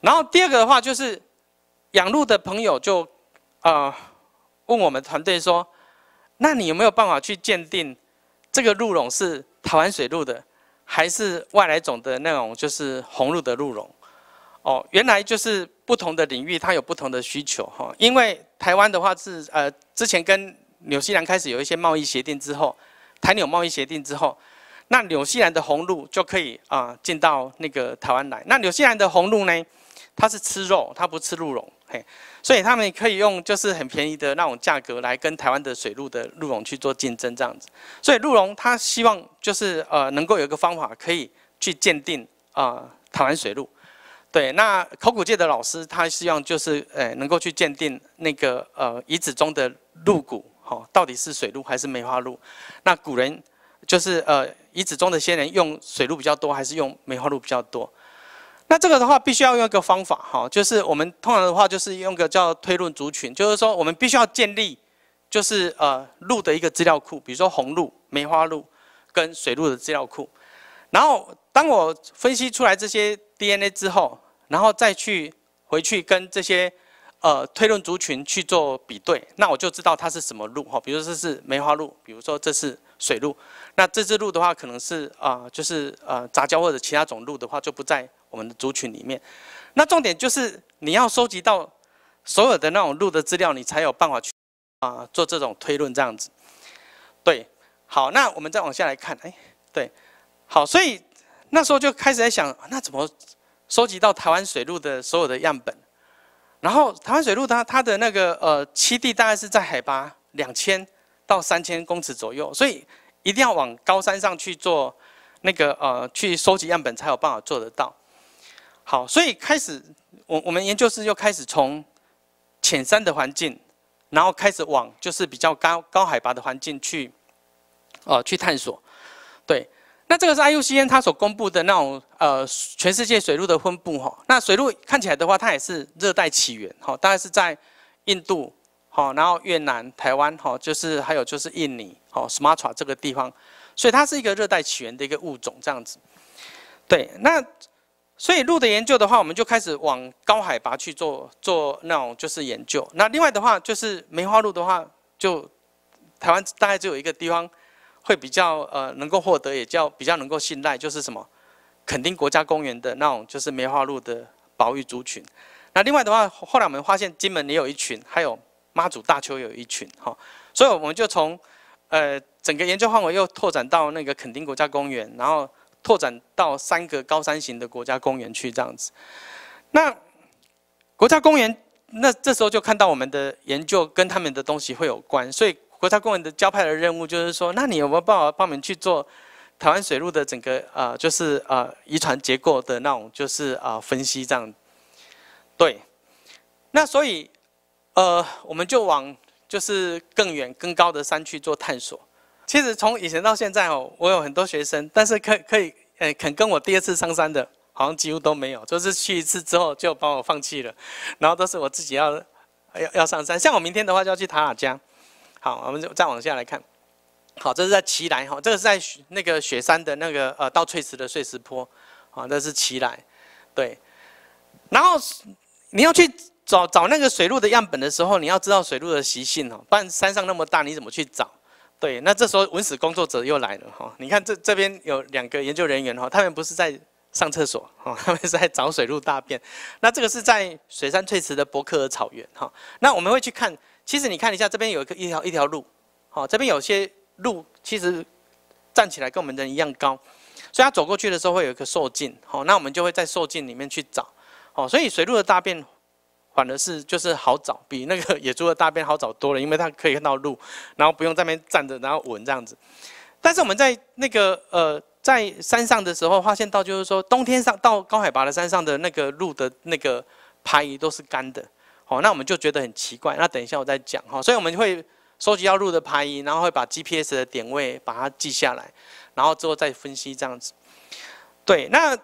然后第二个的话就是养鹿的朋友就啊问我们团队说，那你有没有办法去鉴定这个鹿茸是台湾水鹿的还是外来种的那种就是红鹿的鹿茸？哦，原来就是不同的领域它有不同的需求哈，因为。台湾的话是呃，之前跟纽西兰开始有一些贸易协定之后，台纽贸易协定之后，那纽西兰的红鹿就可以啊进到那个台湾来。那纽西兰的红鹿呢，它是吃肉，它不吃鹿茸，嘿，所以他们可以用就是很便宜的那种价格来跟台湾的水鹿的鹿茸去做竞争这样子。所以鹿茸它希望就是呃能够有一个方法可以去鉴定啊台湾水鹿。对，那考古界的老师，他希望就是，呃能够去鉴定那个，呃，遗址中的鹿骨，哈，到底是水鹿还是梅花鹿？那古人就是，呃，遗址中的先人用水鹿比较多，还是用梅花鹿比较多？那这个的话，必须要用一个方法，哈，就是我们通常的话，就是用个叫推论族群，就是说我们必须要建立，就是呃，鹿的一个资料库，比如说红鹿、梅花鹿跟水鹿的资料库。然后当我分析出来这些 DNA 之后，然后再去回去跟这些，呃，推论族群去做比对，那我就知道它是什么路哈。比如说这是梅花鹿，比如说这是水鹿，那这只鹿的话，可能是啊，就是呃杂交或者其他种鹿的话，就不在我们的族群里面。那重点就是你要收集到所有的那种鹿的资料，你才有办法去啊做这种推论这样子。对，好，那我们再往下来看，哎，对，好，所以那时候就开始在想，那怎么？收集到台湾水路的所有的样本，然后台湾水路它它的那个呃栖地大概是在海拔两千到三千公尺左右，所以一定要往高山上去做那个呃去收集样本才有办法做得到。好，所以开始我我们研究室又开始从浅山的环境，然后开始往就是比较高高海拔的环境去呃，去探索，对。那这个是 IUCN 它所公布的那种呃全世界水路的分布哈，那水路看起来的话，它也是热带起源哈，大概是在印度哈，然后越南、台湾哈，就是还有就是印尼哈，Sumatra 这个地方，所以它是一个热带起源的一个物种这样子。对，那所以鹿的研究的话，我们就开始往高海拔去做做那种就是研究。那另外的话就是梅花鹿的话，就台湾大概只有一个地方。会比较呃能够获得也叫比较能够信赖，就是什么，垦丁国家公园的那种就是梅花鹿的保育族群。那另外的话，后来我们发现金门也有一群，还有妈祖大邱也有一群，哈。所以我们就从呃整个研究范围又拓展到那个垦丁国家公园，然后拓展到三个高山型的国家公园去这样子。那国家公园那这时候就看到我们的研究跟他们的东西会有关，所以。国家公园的交派的任务就是说，那你有没有办法帮我们去做台湾水路的整个呃，就是呃遗传结构的那种，就是啊分析这样？对，那所以呃，我们就往就是更远更高的山去做探索。其实从以前到现在哦，我有很多学生，但是可可以呃肯跟我第二次上山的，好像几乎都没有，就是去一次之后就把我放弃了，然后都是我自己要要要上山。像我明天的话就要去塔尔江。好，我们就再往下来看。好，这是在奇来哈，这个是在那个雪山的那个呃，倒翠池的碎石坡啊，这是奇来。对，然后你要去找找那个水路的样本的时候，你要知道水路的习性哦，不然山上那么大，你怎么去找？对，那这时候文史工作者又来了哈，你看这这边有两个研究人员哈，他们不是在上厕所，哈，他们是在找水路大便。那这个是在水山翠池的博克尔草原哈，那我们会去看。其实你看一下，这边有一个一条一条路，好，这边有些路其实站起来跟我们人一样高，所以它走过去的时候会有一个受劲，好，那我们就会在受劲里面去找，好，所以水路的大便反而是就是好找，比那个野猪的大便好找多了，因为它可以看到路，然后不用在那边站着，然后闻这样子。但是我们在那个呃在山上的时候，发现到就是说冬天上到高海拔的山上的那个路的那个排都是干的。哦，那我们就觉得很奇怪。那等一下我再讲哈，所以我们会收集要录的拍音，然后会把 GPS 的点位把它记下来，然后之后再分析这样子。对，那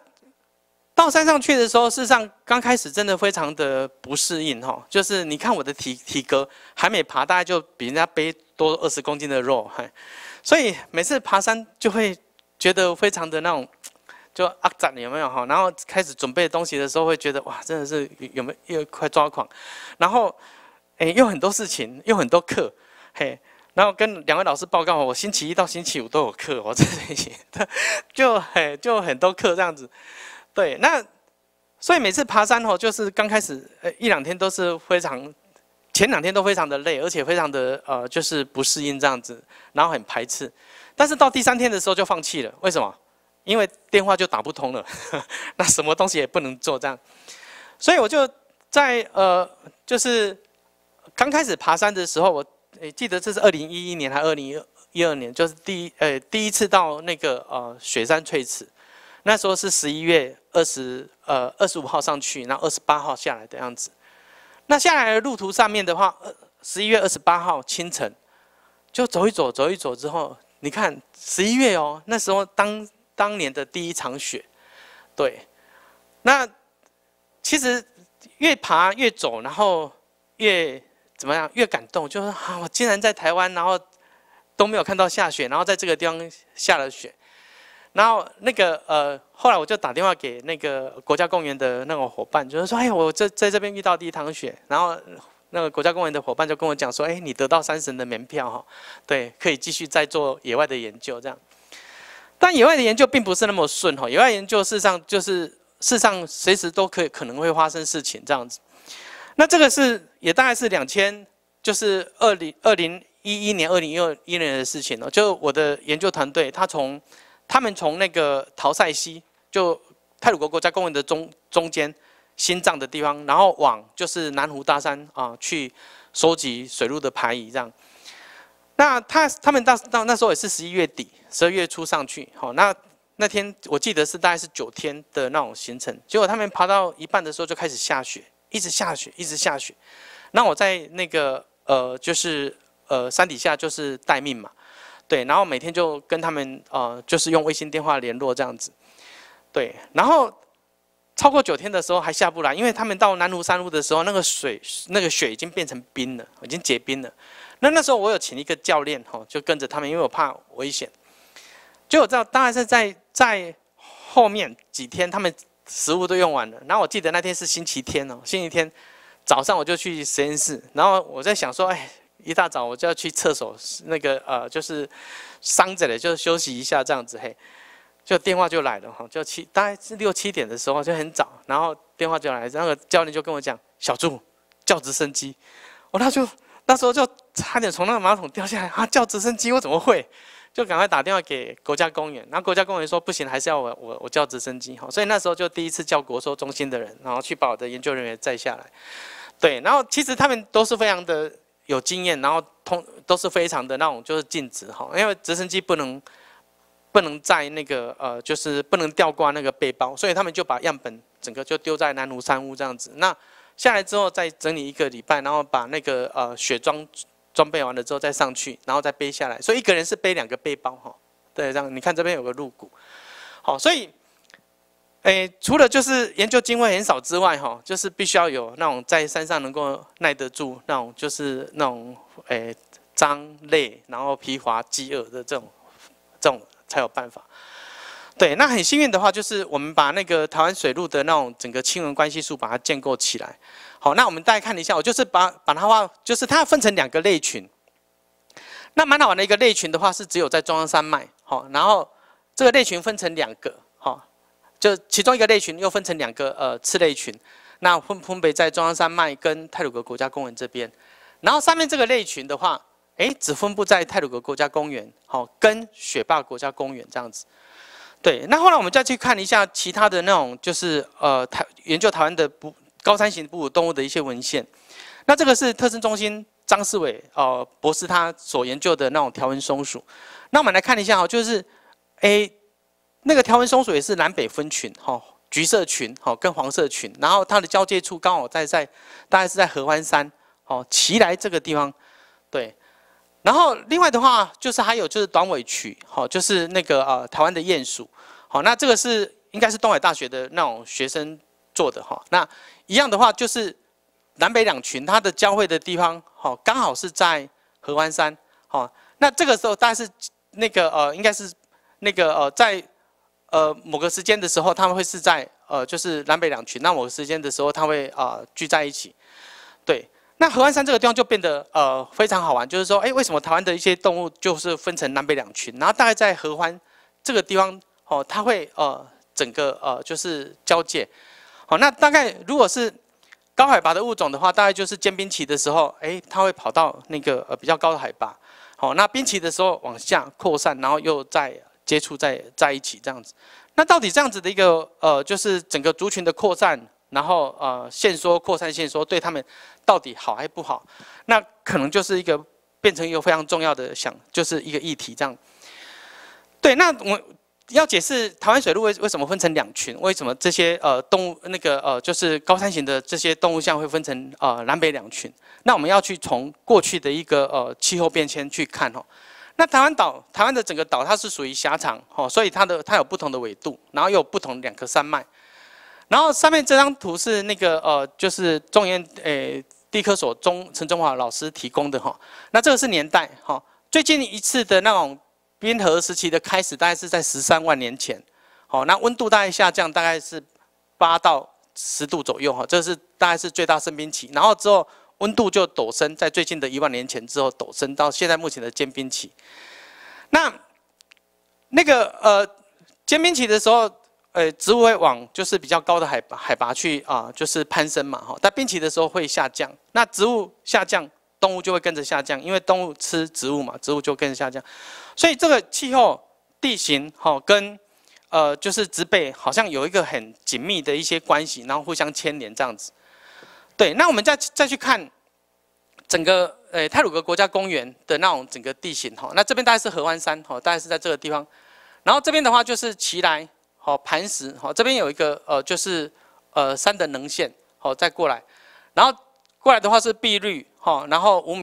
到山上去的时候，事实上刚开始真的非常的不适应哈，就是你看我的体体格还没爬，大概就比人家背多二十公斤的肉，所以每次爬山就会觉得非常的那种。就啊展有没有哈？然后开始准备东西的时候，会觉得哇，真的是有没有又快抓狂，然后哎，又很多事情，又很多课，嘿，然后跟两位老师报告，我星期一到星期五都有课，我真的 就嘿，就很多课这样子。对，那所以每次爬山哦，就是刚开始呃一两天都是非常前两天都非常的累，而且非常的呃就是不适应这样子，然后很排斥，但是到第三天的时候就放弃了，为什么？因为电话就打不通了，那什么东西也不能做这样，所以我就在呃，就是刚开始爬山的时候，我记得这是二零一一年还二零一二年，就是第呃第一次到那个呃雪山翠池，那时候是十一月二十呃二十五号上去，然后二十八号下来的样子。那下来的路途上面的话，二十一月二十八号清晨就走一走，走一走之后，你看十一月哦，那时候当。当年的第一场雪，对，那其实越爬越走，然后越怎么样越感动，就是啊，我竟然在台湾，然后都没有看到下雪，然后在这个地方下了雪，然后那个呃，后来我就打电话给那个国家公园的那个伙伴，就是说，哎，我这在这边遇到第一场雪，然后那个国家公园的伙伴就跟我讲说，哎，你得到山神的门票哈，对，可以继续再做野外的研究这样。但野外的研究并不是那么顺哈，野外研究事实上就是事实上随时都可以可能会发生事情这样子。那这个是也大概是两千，就是二零二零一一年、二零一一年的事情了。就我的研究团队，他从他们从那个陶赛西，就泰鲁国国家公园的中中间心脏的地方，然后往就是南湖大山啊去收集水路的排遗这样。那他他们到到那时候也是十一月底、十二月初上去，好，那那天我记得是大概是九天的那种行程，结果他们爬到一半的时候就开始下雪，一直下雪，一直下雪。那我在那个呃，就是呃山底下就是待命嘛，对，然后每天就跟他们呃就是用卫星电话联络这样子，对，然后超过九天的时候还下不来，因为他们到南湖山路的时候，那个水那个雪已经变成冰了，已经结冰了。那那时候我有请一个教练，哈，就跟着他们，因为我怕危险。就我知道，当然是在在后面几天，他们食物都用完了。然后我记得那天是星期天哦，星期天早上我就去实验室，然后我在想说，哎，一大早我就要去厕所，那个呃，就是伤着了，就休息一下这样子嘿。就电话就来了，哈，就七大概是六七点的时候，就很早，然后电话就来，那个教练就跟我讲，小助叫直升机，我那就。那时候就差点从那个马桶掉下来啊！叫直升机，我怎么会？就赶快打电话给国家公园，然后国家公园说不行，还是要我我我叫直升机哈。所以那时候就第一次叫国收中心的人，然后去把我的研究人员载下来。对，然后其实他们都是非常的有经验，然后通都是非常的那种就是尽职哈。因为直升机不能不能在那个呃，就是不能吊挂那个背包，所以他们就把样本整个就丢在南湖山屋这样子。那下来之后再整理一个礼拜，然后把那个呃雪装装备完了之后再上去，然后再背下来。所以一个人是背两个背包哈，对，这样你看这边有个露骨。好，所以，诶，除了就是研究经费很少之外哈，就是必须要有那种在山上能够耐得住那种就是那种诶脏累，然后疲乏、饥饿的这种这种才有办法。对，那很幸运的话，就是我们把那个台湾水路的那种整个亲缘关系树把它建构起来。好，那我们大家看一下，我就是把把它画，就是它分成两个类群。那蛮好玩的一个类群的话是只有在中央山脉，好，然后这个类群分成两个，好，就其中一个类群又分成两个呃次类群。那分分别在中央山脉跟泰鲁阁国家公园这边，然后上面这个类群的话，哎，只分布在泰鲁阁国家公园，好，跟雪霸国家公园这样子。对，那后来我们再去看一下其他的那种，就是呃台研究台湾的哺高山型哺乳动物的一些文献。那这个是特生中心张世伟哦博士他所研究的那种条纹松鼠。那我们来看一下哦，就是 A 那个条纹松鼠也是南北分群，哈，橘色群哈跟黄色群，然后它的交界处刚好在在大概是在合欢山，哦奇来这个地方，对。然后另外的话，就是还有就是短尾曲，好，就是那个呃台湾的鼹鼠，好，那这个是应该是东海大学的那种学生做的哈。那一样的话，就是南北两群它的交汇的地方，好，刚好是在合欢山，好，那这个时候大概是那个呃应该是那个呃在呃某个时间的时候，他们会是在呃就是南北两群，那某个时间的时候，他会啊聚在一起。那合欢山这个地方就变得呃非常好玩，就是说，哎，为什么台湾的一些动物就是分成南北两群？然后大概在合欢这个地方，哦，它会呃整个呃就是交界，好，那大概如果是高海拔的物种的话，大概就是尖冰期的时候，哎，它会跑到那个呃比较高的海拔，好，那冰期的时候往下扩散，然后又再接触在在一起这样子。那到底这样子的一个呃就是整个族群的扩散？然后呃，线缩扩散线缩对他们到底好还是不好？那可能就是一个变成一个非常重要的想，就是一个议题这样。对，那我要解释台湾水路为为什么分成两群？为什么这些呃动物那个呃就是高山型的这些动物像会分成呃南北两群？那我们要去从过去的一个呃气候变迁去看哦。那台湾岛台湾的整个岛它是属于狭长哦，所以它的它有不同的纬度，然后又有不同两个山脉。然后上面这张图是那个呃，就是中研诶地科所中陈中华老师提供的哈。那这个是年代哈，最近一次的那种冰河时期的开始大概是在十三万年前，好，那温度大概下降大概是八到十度左右哈，这是大概是最大升冰期。然后之后温度就陡升，在最近的一万年前之后陡升到现在目前的间冰期。那那个呃间冰期的时候。呃，植物会往就是比较高的海拔海拔去啊，就是攀升嘛，哈。但冰期的时候会下降，那植物下降，动物就会跟着下降，因为动物吃植物嘛，植物就跟着下降。所以这个气候、地形，哈，跟呃就是植被好像有一个很紧密的一些关系，然后互相牵连这样子。对，那我们再再去看整个呃泰鲁阁国家公园的那种整个地形，哈。那这边大概是合欢山，哈，大概是在这个地方。然后这边的话就是奇莱。好，磐石好，这边有一个呃，就是呃，山的棱线好，再过来，然后过来的话是碧绿好，然后无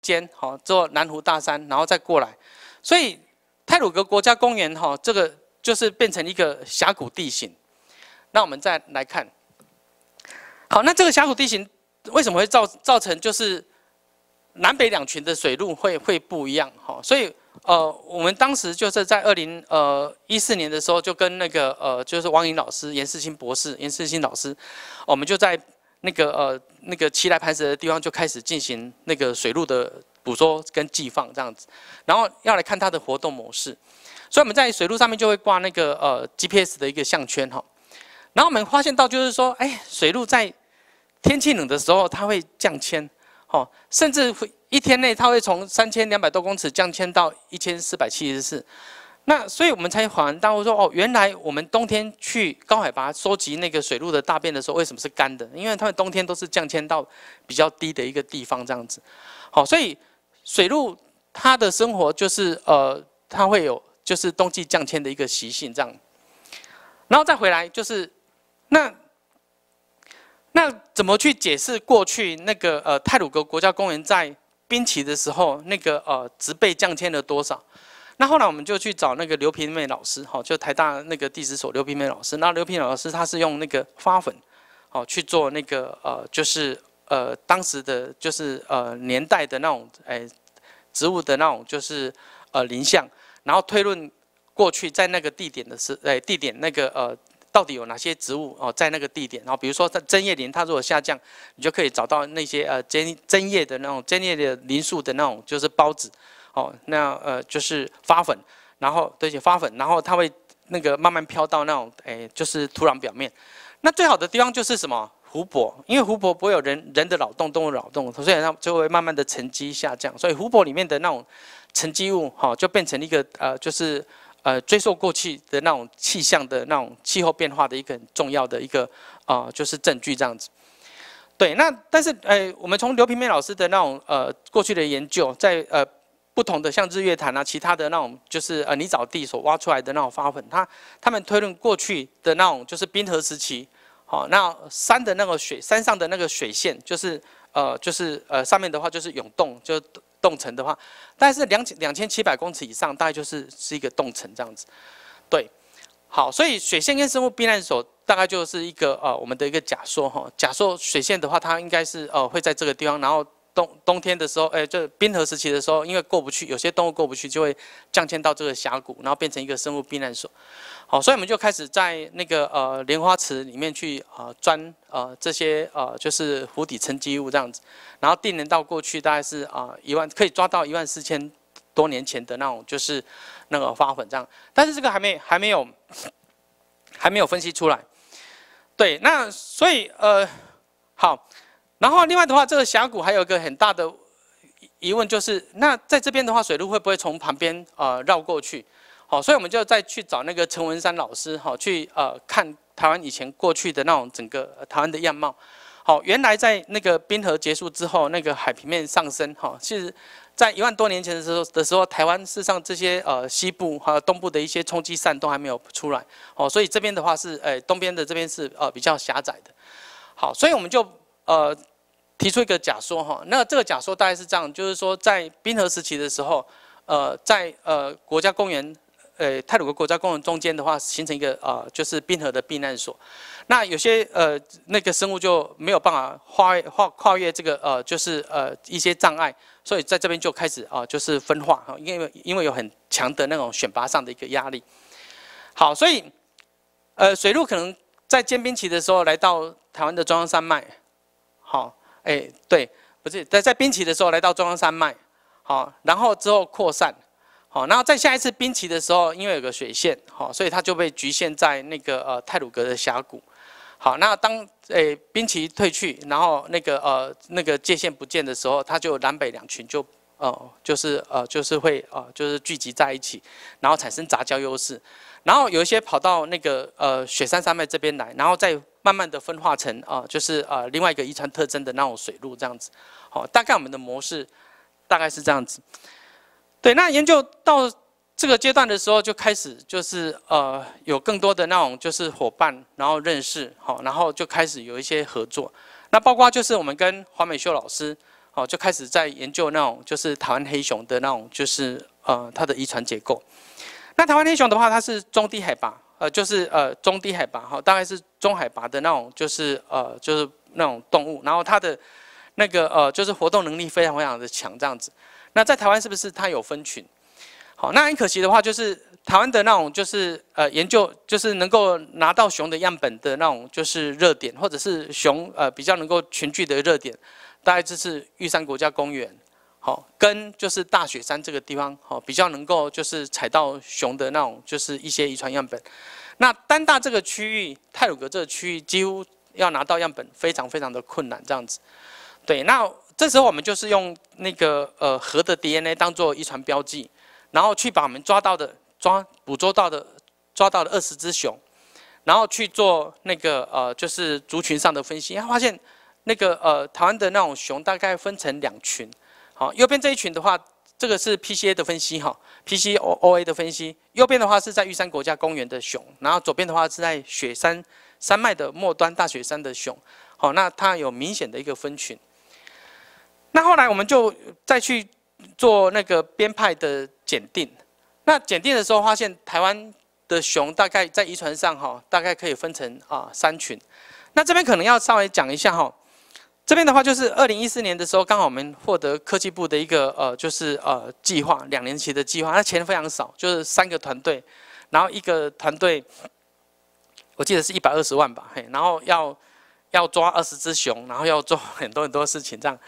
间好，之后南湖大山，然后再过来，所以泰鲁格国家公园哈，这个就是变成一个峡谷地形。那我们再来看，好，那这个峡谷地形为什么会造造成就是南北两群的水路会会不一样哈？所以。呃，我们当时就是在二零呃一四年的时候，就跟那个呃，就是汪颖老师、严世清博士、严世清老师，我们就在那个呃那个奇来磐石的地方就开始进行那个水路的捕捉跟寄放这样子，然后要来看它的活动模式，所以我们在水路上面就会挂那个呃 GPS 的一个项圈哈，然后我们发现到就是说，哎，水路在天气冷的时候它会降迁，哦，甚至会。一天内，它会从三千两百多公尺降迁到一千四百七十四。那，所以我们才恍然大悟说，哦，原来我们冬天去高海拔收集那个水路的大便的时候，为什么是干的？因为他们冬天都是降迁到比较低的一个地方，这样子。好，所以水路它的生活就是，呃，它会有就是冬季降迁的一个习性这样。然后再回来，就是那那怎么去解释过去那个呃泰鲁格国家公园在？冰期的时候，那个呃植被降迁了多少？那后来我们就去找那个刘平妹老师，哈，就台大那个地质所刘平妹老师。那刘平老师他是用那个花粉，哦，去做那个呃，就是呃当时的，就是呃年代的那种哎植物的那种就是呃林相，然后推论过去在那个地点的是哎地点那个呃。到底有哪些植物哦，在那个地点？然后比如说它针叶林，它如果下降，你就可以找到那些呃针针叶的那种针叶的林树的那种就是孢子哦，那呃就是花粉，然后对些花粉，然后它会那个慢慢飘到那种哎就是土壤表面。那最好的地方就是什么湖泊，因为湖泊不会有人人的扰动，动物扰动，所以它就会慢慢的沉积下降，所以湖泊里面的那种沉积物，好就变成一个呃就是。呃，追溯过去的那种气象的那种气候变化的一个很重要的一个啊，就是证据这样子。对，那但是呃，我们从刘平妹老师的那种呃过去的研究，在呃不同的像日月潭啊，其他的那种就是呃泥沼地所挖出来的那种花粉，他他们推论过去的那种就是冰河时期，好，那山的那个水，山上的那个水线，就是呃就是呃上面的话就是涌动就。冻层的话，但是两千两千七百公尺以上，大概就是是一个冻层这样子。对，好，所以水线跟生物避难所大概就是一个呃，我们的一个假说哈。假说水线的话，它应该是呃会在这个地方，然后冬冬天的时候，哎，就冰河时期的时候，因为过不去，有些动物过不去，就会降迁到这个峡谷，然后变成一个生物避难所。哦，所以我们就开始在那个呃莲花池里面去啊钻啊这些呃就是湖底沉积物这样子，然后定能到过去大概是啊一万可以抓到一万四千多年前的那种就是那个花粉这样，但是这个还没还没有还没有分析出来。对，那所以呃好，然后另外的话，这个峡谷还有一个很大的疑问就是，那在这边的话，水路会不会从旁边啊绕过去？好，所以我们就再去找那个陈文山老师，哈，去呃看台湾以前过去的那种整个台湾的样貌。好，原来在那个冰河结束之后，那个海平面上升，哈，实，在一万多年前的时候的时候，台湾事实上这些呃西部和东部的一些冲击扇都还没有出来，哦，所以这边的话是，哎，东边的这边是呃比较狭窄的。好，所以我们就呃提出一个假说，哈，那这个假说大概是这样，就是说在冰河时期的时候，呃，在呃国家公园。呃，泰鲁阁国家公园中间的话，形成一个啊，就是冰河的避难所。那有些呃，那个生物就没有办法跨跨跨越这个呃，就是呃一些障碍，所以在这边就开始啊，就是分化，因为因为有很强的那种选拔上的一个压力。好，所以呃，水鹿可能在建冰期的时候来到台湾的中央山脉，好，哎，对，不是，在在冰期的时候来到中央山脉，好，然后之后扩散。好，然后在下一次冰期的时候，因为有个水线，好，所以它就被局限在那个呃泰鲁格的峡谷。好，那当诶冰期退去，然后那个呃那个界限不见的时候，它就南北两群就哦就是呃就是会哦就是聚集在一起，然后产生杂交优势。然后有一些跑到那个呃雪山山脉这边来，然后再慢慢的分化成啊就是呃另外一个遗传特征的那种水路这样子。好，大概我们的模式大概是这样子。对，那研究到这个阶段的时候，就开始就是呃，有更多的那种就是伙伴，然后认识好，然后就开始有一些合作。那包括就是我们跟黄美秀老师，哦，就开始在研究那种就是台湾黑熊的那种就是呃它的遗传结构。那台湾黑熊的话，它是中低海拔，呃，就是呃中低海拔哈，大概是中海拔的那种就是呃就是那种动物，然后它的那个呃就是活动能力非常非常的强这样子。那在台湾是不是它有分群？好，那很可惜的话，就是台湾的那种就是呃研究，就是能够拿到熊的样本的那种就是热点，或者是熊呃比较能够群聚的热点，大概就是玉山国家公园，好，跟就是大雪山这个地方，好，比较能够就是采到熊的那种就是一些遗传样本。那单大这个区域、泰鲁格这个区域，几乎要拿到样本非常非常的困难，这样子。对，那。这时候我们就是用那个呃核的 DNA 当做遗传标记，然后去把我们抓到的抓捕捉到的抓到的二十只熊，然后去做那个呃就是族群上的分析，发现那个呃台湾的那种熊大概分成两群。好，右边这一群的话，这个是 PCA 的分析哈，PCOOA 的分析。右边的话是在玉山国家公园的熊，然后左边的话是在雪山山脉的末端大雪山的熊。好，那它有明显的一个分群。那后来我们就再去做那个编派的检定。那检定的时候发现，台湾的熊大概在遗传上哈，大概可以分成啊三群。那这边可能要稍微讲一下哈，这边的话就是二零一四年的时候，刚好我们获得科技部的一个呃就是呃计划两年期的计划，那钱非常少，就是三个团队，然后一个团队我记得是一百二十万吧，嘿，然后要。要抓二十只熊，然后要做很多很多事情，这样，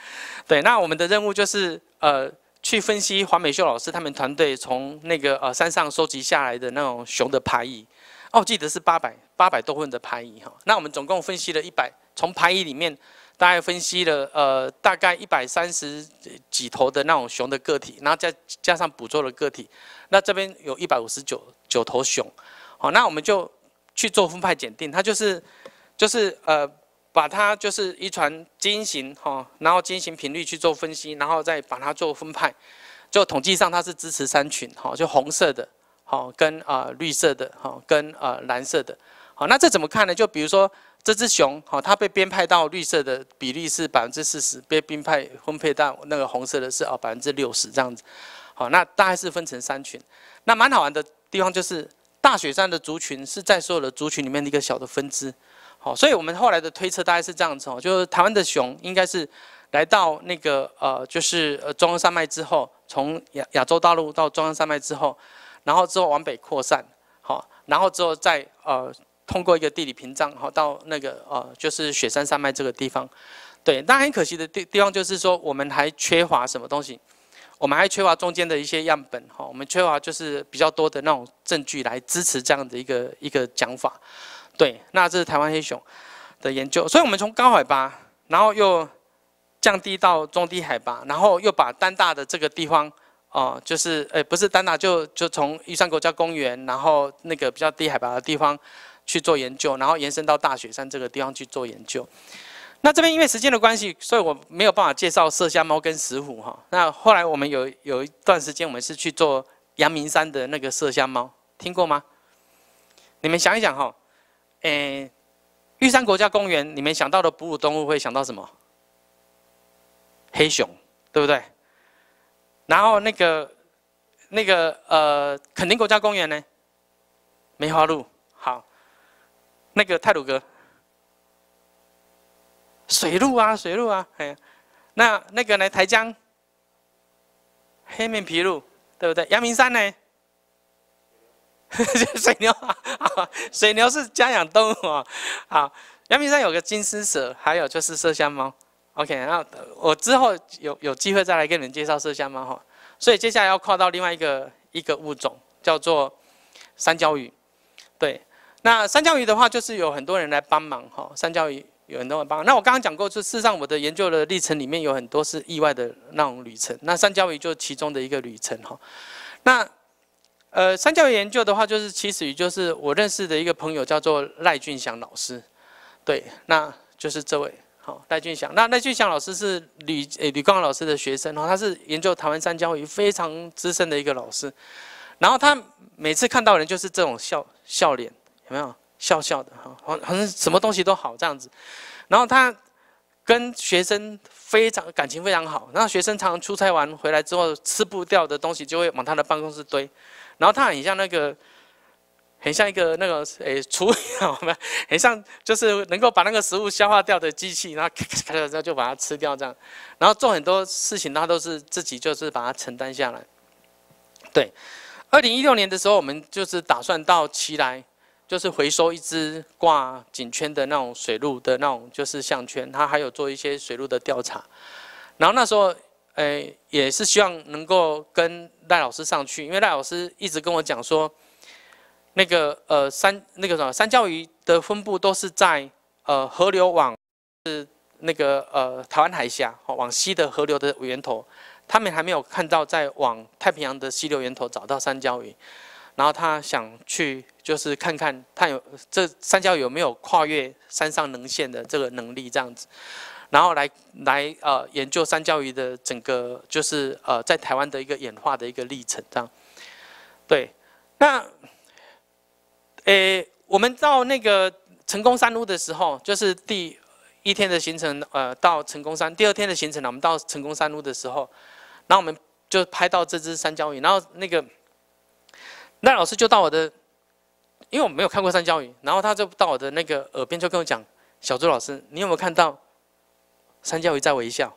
对。那我们的任务就是，呃，去分析黄美秀老师他们团队从那个呃山上收集下来的那种熊的排异。哦，记得是八百八百多份的排异哈。那我们总共分析了一百，从排异里面大概分析了呃大概一百三十几头的那种熊的个体，然后再加上捕捉的个体，那这边有一百五十九九头熊。好，那我们就去做分派检定，它就是就是呃。把它就是遗传基因型哈，然后基因型频率去做分析，然后再把它做分派，就统计上它是支持三群哈，就红色的，好跟啊绿色的，好跟啊蓝色的，好那这怎么看呢？就比如说这只熊哈，它被编派到绿色的比例是百分之四十，被编派分配到那个红色的是啊百分之六十这样子，好那大概是分成三群，那蛮好玩的地方就是大雪山的族群是在所有的族群里面的一个小的分支。哦，所以我们后来的推测大概是这样子哦，就是台湾的熊应该是来到那个呃，就是呃中央山脉之后，从亚亚洲大陆到中央山脉之后，然后之后往北扩散，好，然后之后再呃通过一个地理屏障，好到那个呃就是雪山山脉这个地方，对，但很可惜的地地方就是说我们还缺乏什么东西，我们还缺乏中间的一些样本，哈，我们缺乏就是比较多的那种证据来支持这样的一个一个讲法。对，那这是台湾黑熊的研究，所以我们从高海拔，然后又降低到中低海拔，然后又把丹大的这个地方，哦，就是，诶，不是丹大，就就从玉山国家公园，然后那个比较低海拔的地方去做研究，然后延伸到大雪山这个地方去做研究。那这边因为时间的关系，所以我没有办法介绍麝香猫跟石虎哈。那后来我们有有一段时间，我们是去做阳明山的那个麝香猫，听过吗？你们想一想哈。哎，玉山国家公园，你们想到的哺乳动物会想到什么？黑熊，对不对？然后那个、那个呃，垦丁国家公园呢？梅花鹿，好。那个泰鲁哥，水鹿啊，水鹿啊，哎，那那个呢？台江，黑面琵鹭，对不对？阳明山呢？水牛，水牛是家养动物啊。好，阳明山有个金丝蛇，还有就是麝香猫。OK，那我之后有有机会再来跟你们介绍麝香猫哈。所以接下来要跨到另外一个一个物种，叫做三焦鱼。对，那三焦鱼的话，就是有很多人来帮忙哈。三焦鱼有很多人帮。那我刚刚讲过，就事实上我的研究的历程里面有很多是意外的那种旅程。那三焦鱼就其中的一个旅程哈。那。呃，三教研究的话，就是起始于就是我认识的一个朋友，叫做赖俊祥老师，对，那就是这位，好，赖俊祥。那赖俊祥老师是吕吕光老师的学生然后他是研究台湾三教语非常资深的一个老师。然后他每次看到人就是这种笑笑脸，有没有笑笑的哈，好像什么东西都好这样子。然后他跟学生非常感情非常好，然后学生常常出差完回来之后吃不掉的东西就会往他的办公室堆。然后它很像那个，很像一个那个诶，厨我们 很像就是能够把那个食物消化掉的机器，然后咔咔咔就把它吃掉这样。然后做很多事情，它都是自己就是把它承担下来。对，二零一六年的时候，我们就是打算到奇莱，就是回收一只挂颈圈的那种水路的那种就是项圈，它还有做一些水路的调查。然后那时候诶，也是希望能够跟。赖老师上去，因为赖老师一直跟我讲说，那个呃三那个什么三焦鱼的分布都是在呃河流往是那个呃台湾海峡往西的河流的源头，他们还没有看到在往太平洋的溪流源头找到三焦鱼，然后他想去就是看看他有这三焦有没有跨越山上能线的这个能力这样子。然后来来呃研究三焦鱼的整个就是呃在台湾的一个演化的一个历程这样，对，那，诶，我们到那个成功山路的时候，就是第一天的行程，呃，到成功山。第二天的行程呢，我们到成功山路的时候，然后我们就拍到这只三角鱼，然后那个，那老师就到我的，因为我没有看过三角鱼，然后他就到我的那个耳边就跟我讲，小朱老师，你有没有看到？三教会在微笑，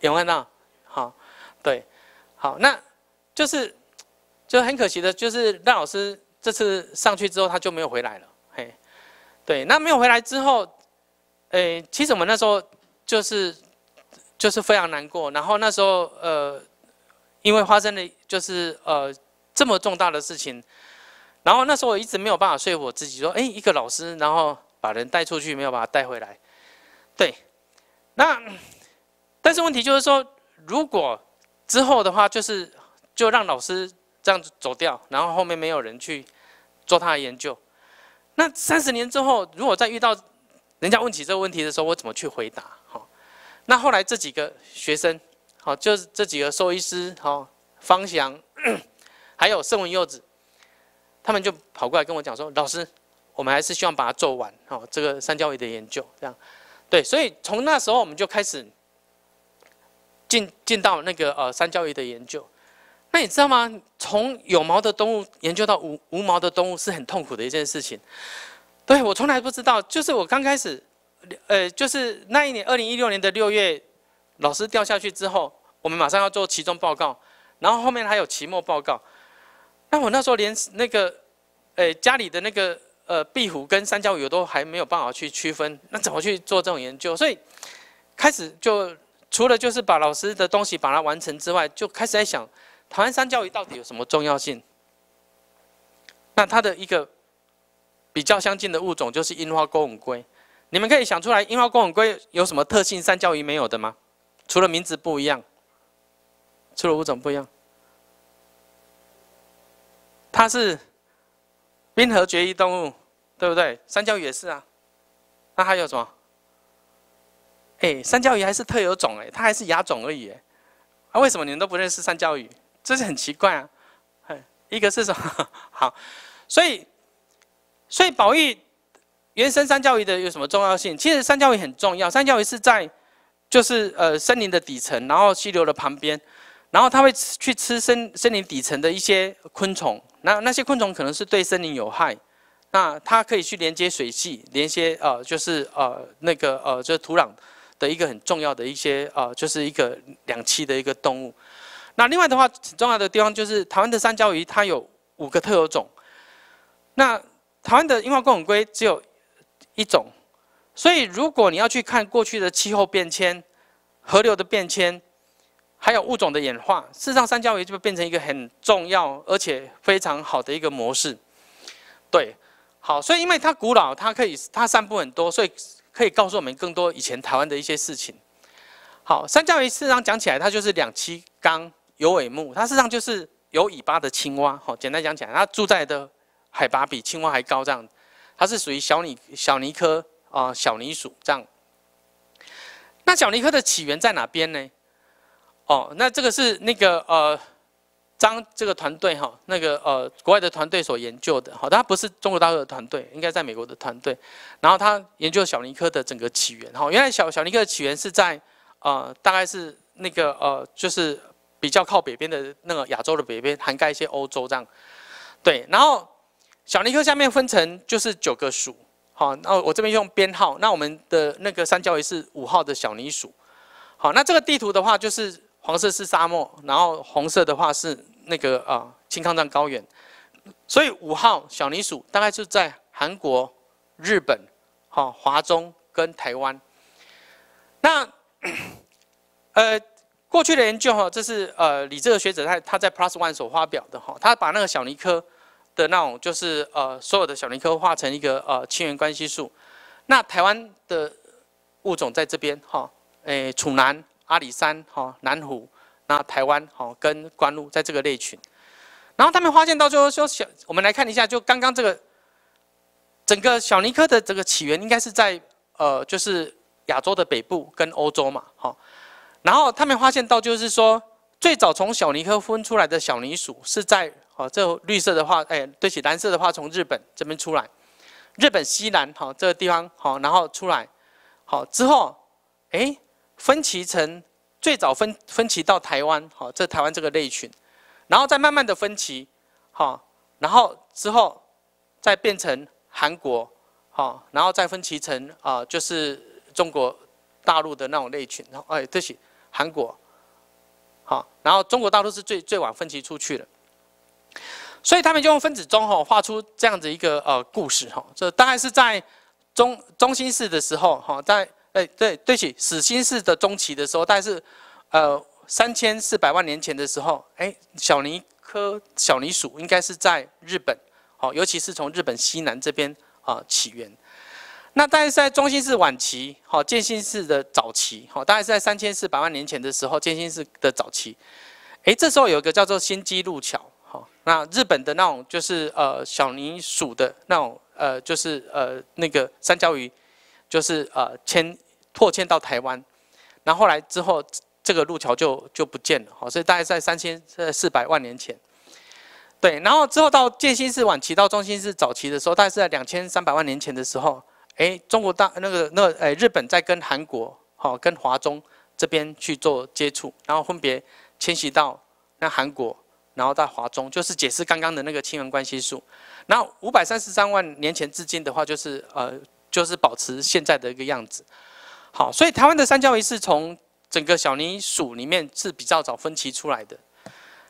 有看到？好，对，好，那就是，就很可惜的，就是赖老师这次上去之后，他就没有回来了。嘿，对，那没有回来之后，诶，其实我们那时候就是就是非常难过。然后那时候，呃，因为发生了就是呃这么重大的事情，然后那时候我一直没有办法说服我自己说，哎，一个老师，然后把人带出去，没有把他带回来。对，那但是问题就是说，如果之后的话，就是就让老师这样子走掉，然后后面没有人去做他的研究，那三十年之后，如果再遇到人家问起这个问题的时候，我怎么去回答？好，那后来这几个学生，好，就是这几个兽医师，好，方祥，还有盛文柚子，他们就跑过来跟我讲说：“老师，我们还是希望把它做完，好，这个三焦鱼的研究这样。”对，所以从那时候我们就开始进进到那个呃三焦育的研究。那你知道吗？从有毛的动物研究到无无毛的动物是很痛苦的一件事情。对我从来不知道，就是我刚开始，呃，就是那一年二零一六年的六月，老师掉下去之后，我们马上要做期中报告，然后后面还有期末报告。那我那时候连那个，呃，家里的那个。呃，壁虎跟三角鱼都还没有办法去区分，那怎么去做这种研究？所以开始就除了就是把老师的东西把它完成之外，就开始在想台湾三角鱼到底有什么重要性？那它的一个比较相近的物种就是樱花公吻龟，你们可以想出来樱花公吻龟有什么特性三角鱼没有的吗？除了名字不一样，除了物种不一样，它是。冰河绝议动物，对不对？三角鱼也是啊，那还有什么？哎，三角鱼还是特有种哎，它还是亚种而已诶。啊，为什么你们都不认识三角鱼？这是很奇怪啊，一个是什么？好，所以所以保育原生三角鱼的有什么重要性？其实三角鱼很重要，三角鱼是在就是呃森林的底层，然后溪流的旁边。然后它会去吃森森林底层的一些昆虫，那那些昆虫可能是对森林有害，那它可以去连接水系，连接呃就是呃那个呃就是土壤的一个很重要的一些呃就是一个两栖的一个动物。那另外的话，很重要的地方就是台湾的三角鱼，它有五个特有种，那台湾的樱花公种龟只有一种，所以如果你要去看过去的气候变迁、河流的变迁。还有物种的演化，事实上，三脚鱼就会变成一个很重要而且非常好的一个模式。对，好，所以因为它古老，它可以它散布很多，所以可以告诉我们更多以前台湾的一些事情。好，三脚鱼事实上讲起来，它就是两栖纲有尾目，它事实上就是有尾巴的青蛙。好，简单讲起来，它住在的海拔比青蛙还高这样，它是属于小泥小泥科啊，小泥鼠这样。那小泥科的起源在哪边呢？哦，那这个是那个呃张这个团队哈，那个呃国外的团队所研究的，好，他不是中国大陆的团队，应该在美国的团队。然后他研究小尼科的整个起源，哈，原来小小尼科的起源是在呃大概是那个呃就是比较靠北边的那个亚洲的北边，涵盖一些欧洲这样。对，然后小尼克下面分成就是九个属，好，那我这边用编号，那我们的那个三角鱼是五号的小泥鼠。好，那这个地图的话就是。黄色是沙漠，然后红色的话是那个啊青藏高原，所以五号小泥鼠大概就在韩国、日本、哈华中跟台湾。那 呃，过去的研究哈，这是呃李志的学者在他在 Plus One 所发表的哈，他把那个小泥科的那种就是呃所有的小泥科画成一个呃亲缘关系树。那台湾的物种在这边哈，哎楚南。阿里山哈南湖那台湾哈跟关路在这个类群，然后他们发现到就说小我们来看一下，就刚刚这个整个小尼科的这个起源应该是在呃就是亚洲的北部跟欧洲嘛哈。然后他们发现到就是说最早从小尼科分出来的小尼鼠是在哦这绿色的话哎对起蓝色的话从日本这边出来，日本西南哈这个地方好然后出来好之后哎。分歧成最早分分歧到台湾，哈，这台湾这个类群，然后再慢慢的分歧，哈，然后之后再变成韩国，哈，然后再分歧成啊，就是中国大陆的那种类群，然后哎，对不起，韩国，好，然后中国大陆是最最晚分歧出去的，所以他们就用分子钟吼画出这样子一个呃故事哈，这大概是在中中心式的时候哈，在。哎，对，对起始新世的中期的时候，大概是，呃，三千四百万年前的时候，哎，小尼科小尼鼠应该是在日本，好，尤其是从日本西南这边啊起源。那大概是在中心世晚期，好，渐新世的早期，好，大概是在三千四百万年前的时候，渐新世的早期，哎，这时候有一个叫做新基路桥，好，那日本的那种就是呃小尼鼠的那种呃就是呃那个三角鱼。就是呃迁拓迁到台湾，然后来之后这个路桥就就不见了，好，所以大概在三千呃四百万年前，对，然后之后到建新世晚期到中新世早期的时候，大概是在两千三百万年前的时候，哎，中国大那个那个哎日本在跟韩国好跟华中这边去做接触，然后分别迁徙到那韩国，然后在华中，就是解释刚刚的那个亲缘关系数。然后五百三十三万年前至今的话，就是呃。就是保持现在的一个样子，好，所以台湾的三焦鱼是从整个小泥鼠里面是比较早分歧出来的。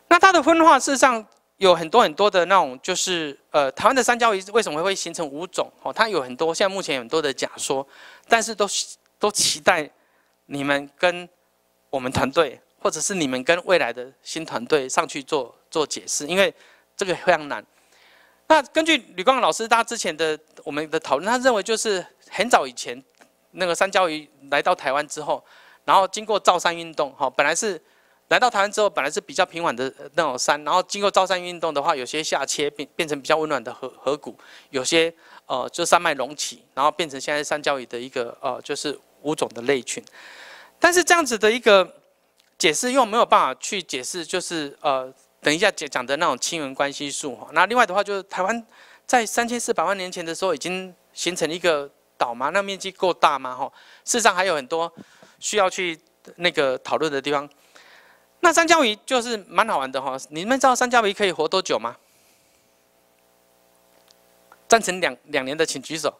那它的分化事实上有很多很多的那种，就是呃，台湾的三焦鱼为什么会形成五种？哦，它有很多现在目前很多的假说，但是都都期待你们跟我们团队，或者是你们跟未来的新团队上去做做解释，因为这个非常难。那根据吕光老师他之前的我们的讨论，他认为就是很早以前那个三焦鱼来到台湾之后，然后经过造山运动，哈，本来是来到台湾之后本来是比较平缓的那种山，然后经过造山运动的话，有些下切变变成比较温暖的河河谷，有些呃就山脉隆起，然后变成现在三焦鱼的一个呃就是五种的类群，但是这样子的一个解释又没有办法去解释就是呃。等一下，讲讲的那种亲缘关系哈。那另外的话就是台湾在三千四百万年前的时候已经形成一个岛嘛，那面积够大吗？哈，事实上还有很多需要去那个讨论的地方。那三角鱼就是蛮好玩的哈，你们知道三角鱼可以活多久吗？赞成两两年的请举手，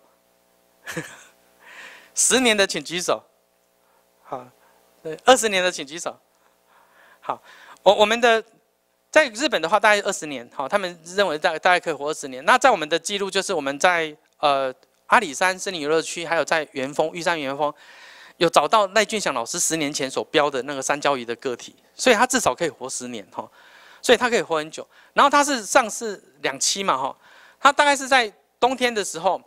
十年的请举手，好，呃，二十年的请举手，好，我我们的。在日本的话，大概二十年，哈，他们认为大大概可以活二十年。那在我们的记录，就是我们在呃阿里山森林游乐区，还有在元丰玉山元丰，有找到赖俊祥老师十年前所标的那个三焦鱼的个体，所以他至少可以活十年，哈，所以他可以活很久。然后他是上市两期嘛，哈，他大概是在冬天的时候，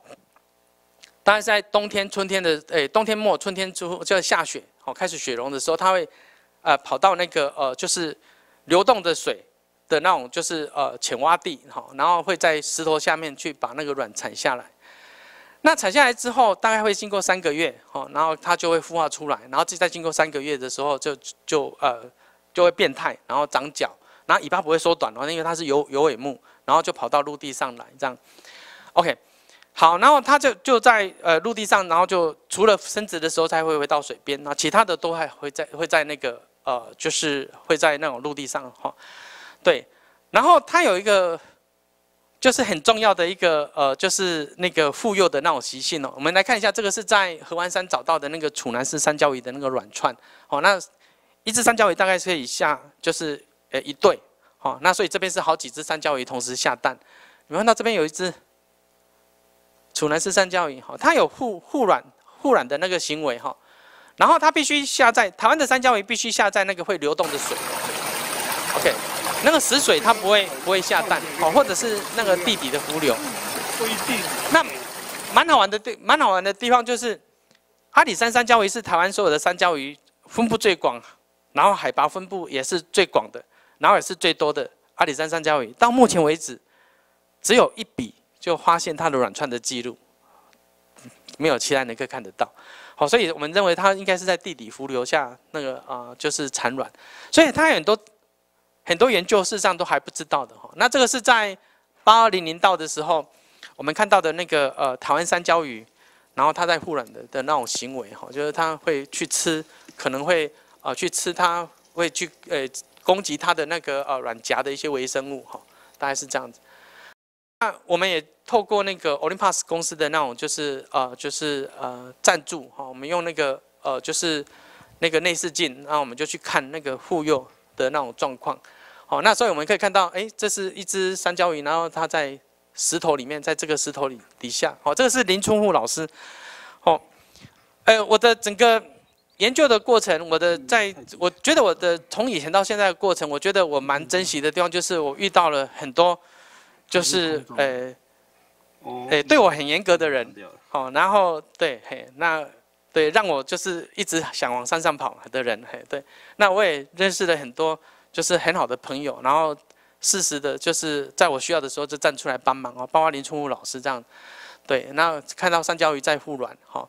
大概在冬天春天的诶冬天末春天初就要下雪，好开始雪融的时候，他会呃跑到那个呃就是流动的水。的那种就是呃浅洼地，哈，然后会在石头下面去把那个卵产下来。那产下来之后，大概会经过三个月，哈，然后它就会孵化出来，然后再经过三个月的时候，就就呃就会变态，然后长脚，然后尾巴不会缩短话，因为它是有有尾目，然后就跑到陆地上来这样。OK，好，然后它就就在呃陆地上，然后就除了生殖的时候才会回到水边，那其他的都还会在会在那个呃就是会在那种陆地上哈。对，然后它有一个，就是很重要的一个，呃，就是那个妇幼的那种习性哦。我们来看一下，这个是在河湾山找到的那个楚南市三角鱼的那个卵串。哦，那一只三角鱼大概可以下就是呃一对。哦，那所以这边是好几只三角鱼同时下蛋。你们看到这边有一只楚南市三角鱼，哦，它有护护卵护卵的那个行为哈。然后它必须下在台湾的三角鱼必须下在那个会流动的水。OK。那个死水它不会不会下蛋，哦，或者是那个地底的浮流，不一定。那蛮好玩的，对，蛮好玩的地方就是阿里山山椒鱼是台湾所有的山椒鱼分布最广，然后海拔分布也是最广的，然后也是最多的阿里山山椒鱼。到目前为止，只有一笔就发现它的卵串的记录，没有其他人能够看得到。好，所以我们认为它应该是在地底浮流下那个啊，就是产卵。所以它很多。很多研究事实上都还不知道的哈。那这个是在八二零零到的时候，我们看到的那个呃台湾三交鱼，然后它在护卵的的那种行为哈，就是它会去吃，可能会啊去吃它会去呃攻击它的那个呃卵夹的一些微生物哈，大概是这样子。那我们也透过那个 Olympus 公司的那种就是呃就是呃赞助哈，我们用那个呃就是那个内视镜，那我们就去看那个护幼。的那种状况，好，那所以我们可以看到，哎，这是一只三角鱼，然后它在石头里面，在这个石头里底下，好，这个是林春户老师，好，哎，我的整个研究的过程，我的在，我觉得我的从以前到现在的过程，我觉得我蛮珍惜的地方，就是我遇到了很多，就是呃，哎，对我很严格的人，好，然后对，嘿，那。对，让我就是一直想往山上跑的人，嘿，对。那我也认识了很多就是很好的朋友，然后适时的，就是在我需要的时候就站出来帮忙哦，包括林春武老师这样。对，那看到三焦鱼在护卵，哈，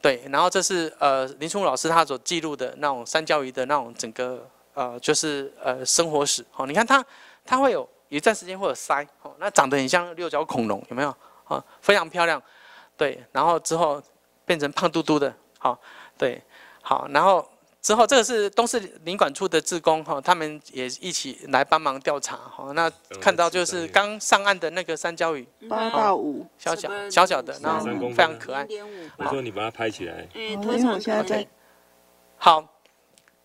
对。然后这是呃林春武老师他所记录的那种三焦鱼的那种整个呃就是呃生活史，哦，你看它它会有一段时间会有鳃，哦，那长得很像六角恐龙，有没有？啊，非常漂亮。对，然后之后。变成胖嘟嘟的，好，对，好，然后之后这个是东市领管处的职工，哈，他们也一起来帮忙调查，哈，那看到就是刚上岸的那个三焦鱼，八到五，小小小小的，然后非常可爱。我说你把它拍起来，嗯，拖上下在，好，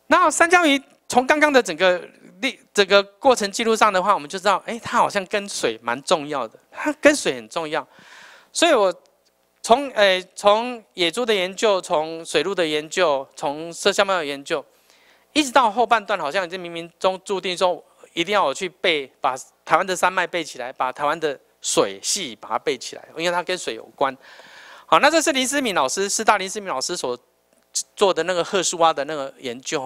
那三焦鱼从刚刚的整个历整个过程记录上的话，我们就知道，哎，它好像跟水蛮重要的，它跟水很重要，所以我。从诶，从野猪的研究，从水路的研究，从麝香猫的研究，一直到后半段，好像已经冥冥中注定说，一定要我去背，把台湾的山脉背起来，把台湾的水系把它背起来，因为它跟水有关。好，那这是林思敏老师，是大林思敏老师所做的那个褐树蛙的那个研究。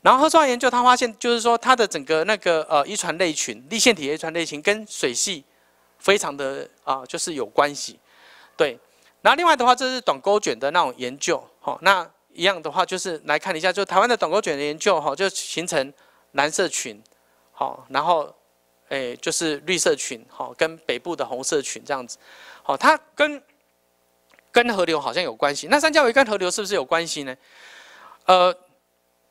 然后褐树蛙研究，他发现就是说，它的整个那个呃遗传类群、立线体遗传类型跟水系非常的啊，就是有关系。对。然后另外的话，这是短钩卷的那种研究，好，那一样的话就是来看一下，就台湾的短钩卷的研究，哈，就形成蓝色群，好，然后，哎，就是绿色群，好，跟北部的红色群这样子，好，它跟跟河流好像有关系，那三角鱼跟河流是不是有关系呢？呃，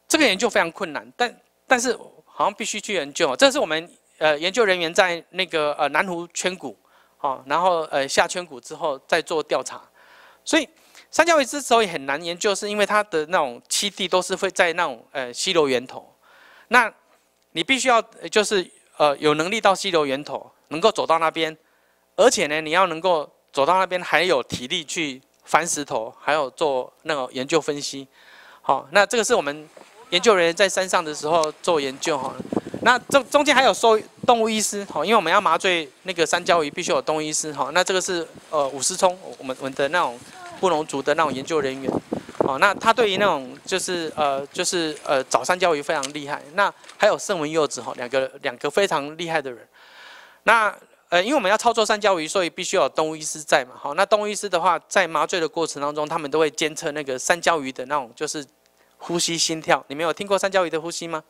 这个研究非常困难，但但是好像必须去研究，这是我们呃研究人员在那个呃南湖圈谷。哦，然后呃下圈谷之后再做调查，所以三角源之所以很难研究，是因为它的那种栖地都是会在那种呃溪流源头，那你必须要就是呃有能力到溪流源头，能够走到那边，而且呢你要能够走到那边还有体力去翻石头，还有做那个研究分析。好，那这个是我们研究人员在山上的时候做研究哈。那这中间还有说动物医师，好，因为我们要麻醉那个三焦鱼，必须有动物医师，好，那这个是呃武思聪，我们我们的那种布农族的那种研究人员，好，那他对于那种就是呃就是呃找三焦鱼非常厉害，那还有圣文柚子，哈，两个两个非常厉害的人，那呃因为我们要操作三焦鱼，所以必须有动物医师在嘛，好，那动物医师的话，在麻醉的过程当中，他们都会监测那个三焦鱼的那种就是呼吸心跳，你没有听过三焦鱼的呼吸吗？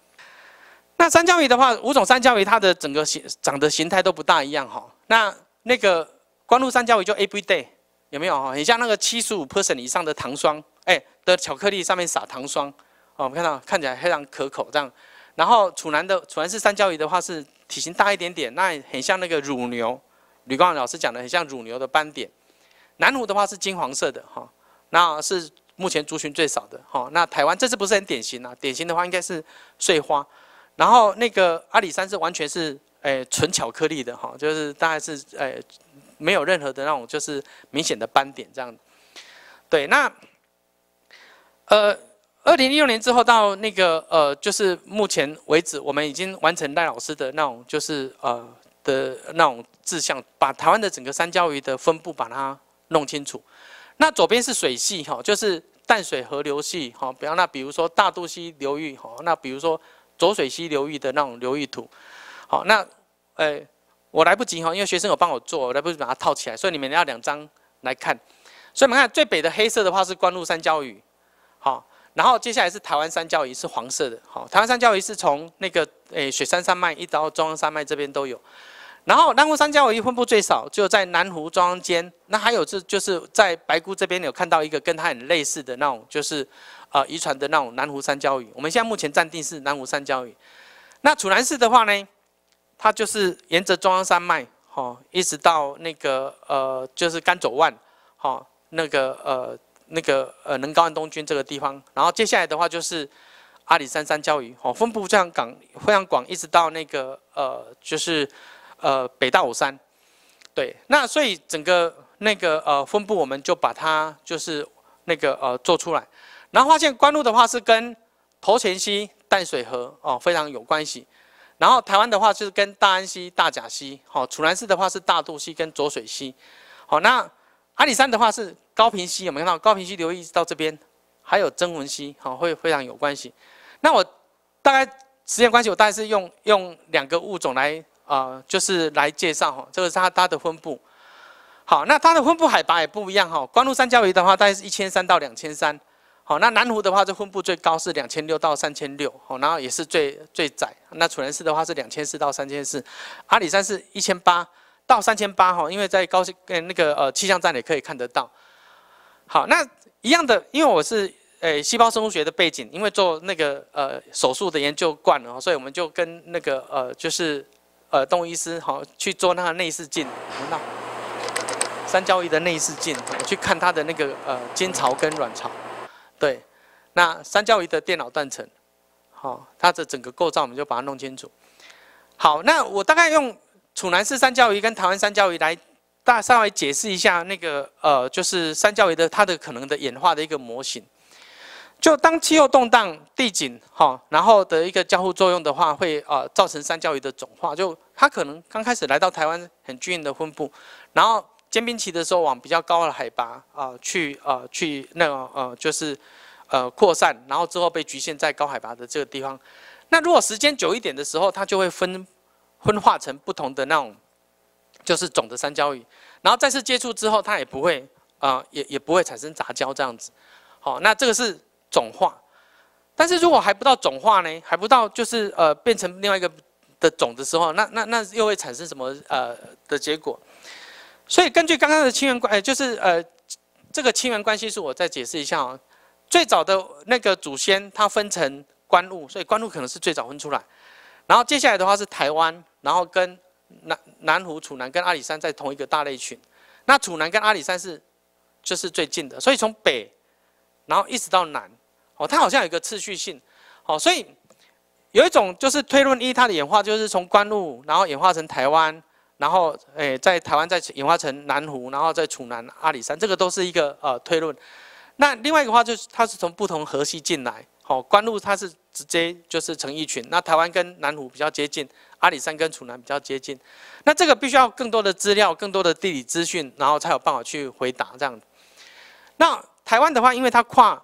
那三角鱼的话，五种三角鱼它的整个形长的形态都不大一样哈。那那个关路三角鱼就 everyday 有没有哈？很像那个七十五 percent 以上的糖霜哎的巧克力上面撒糖霜哦，我们看到看起来非常可口这样。然后楚南的楚南是三角鱼的话是体型大一点点，那很像那个乳牛。吕光老师讲的很像乳牛的斑点。南湖的话是金黄色的哈，那是目前族群最少的哈。那台湾这次不是很典型啊，典型的话应该是碎花。然后那个阿里山是完全是诶纯巧克力的哈，就是大概是诶没有任何的那种就是明显的斑点这样对，那呃，二零一六年之后到那个呃，就是目前为止，我们已经完成赖老师的那种就是呃的那种志向，把台湾的整个三焦鱼的分布把它弄清楚。那左边是水系哈，就是淡水河流系哈，比方那比如说大肚溪流域哈，那比如说。浊水溪流域的那种流域图，好，那呃，我来不及哈，因为学生有帮我做，我来不及把它套起来，所以你们要两张来看。所以你们看，最北的黑色的话是关路山椒鱼，好，然后接下来是台湾山椒鱼，是黄色的，好，台湾山椒鱼是从那个诶雪山山脉一直到中央山脉这边都有。然后南湖山椒鱼分布最少，就在南湖、中央间。那还有是就是在白姑这边，有看到一个跟它很类似的那种，就是。啊，遗传的那种南湖山礁鱼，我们现在目前暂定是南湖山礁鱼。那楚南市的话呢，它就是沿着中央山脉，哈，一直到那个呃，就是甘走湾，哈，那个呃，那个呃，能高岸东军这个地方。然后接下来的话就是阿里山山礁鱼，哦，分布这样广，非常广，一直到那个呃，就是呃，北大武山。对，那所以整个那个呃分布，我们就把它就是那个呃做出来。然后发现关路的话是跟头前溪、淡水河哦非常有关系，然后台湾的话就是跟大安溪、大甲溪，好，楚南市的话是大肚溪跟浊水溪，好，那阿里山的话是高平溪，有没有看到高平溪流一直到这边，还有曾文溪，好，会非常有关系。那我大概时间关系，我大概是用用两个物种来啊，就是来介绍哈，这个是它它的分布，好，那它的分布海拔也不一样哈，关路三角鱼的话大概是一千三到两千三。好，那南湖的话，这分布最高是两千六到三千六，好，然后也是最最窄。那楚仁市的话是两千四到三千四，阿里山是一千八到三千八，哈，因为在高气，那个呃气象站也可以看得到。好，那一样的，因为我是呃细胞生物学的背景，因为做那个呃手术的研究惯了，所以我们就跟那个呃就是呃动物医师好去做那个内视镜，那三交易的内视镜，去看它的那个呃精巢跟卵巢。对，那三角鱼的电脑断层，好，它的整个构造我们就把它弄清楚。好，那我大概用楚南市三角鱼跟台湾三角鱼来，大稍微解释一下那个呃，就是三角鱼的它的可能的演化的一个模型。就当气候动荡、地景哈，然后的一个交互作用的话，会呃造成三角鱼的种化。就它可能刚开始来到台湾很均匀的分布，然后。尖冰期的时候，往比较高的海拔啊去啊去，那个呃就是呃扩散，然后之后被局限在高海拔的这个地方。那如果时间久一点的时候，它就会分分化成不同的那种，就是种的三焦鱼，然后再次接触之后，它也不会啊也也不会产生杂交这样子。好，那这个是种化。但是如果还不到种化呢，还不到就是呃变成另外一个的种的时候，那那那又会产生什么呃的结果？所以根据刚刚的亲缘关，呃，就是呃，这个亲缘关系，是我再解释一下哦。最早的那个祖先，它分成官路，所以官路可能是最早分出来。然后接下来的话是台湾，然后跟南南湖、楚南跟阿里山在同一个大类群。那楚南跟阿里山是就是最近的，所以从北然后一直到南，哦，它好像有一个次序性。哦，所以有一种就是推论一，它的演化就是从官路，然后演化成台湾。然后，诶，在台湾再演化成南湖，然后在楚南阿里山，这个都是一个呃推论。那另外一个话就是，它是从不同河系进来。好，关路它是直接就是成一群。那台湾跟南湖比较接近，阿里山跟楚南比较接近。那这个必须要更多的资料、更多的地理资讯，然后才有办法去回答这样。那台湾的话，因为它跨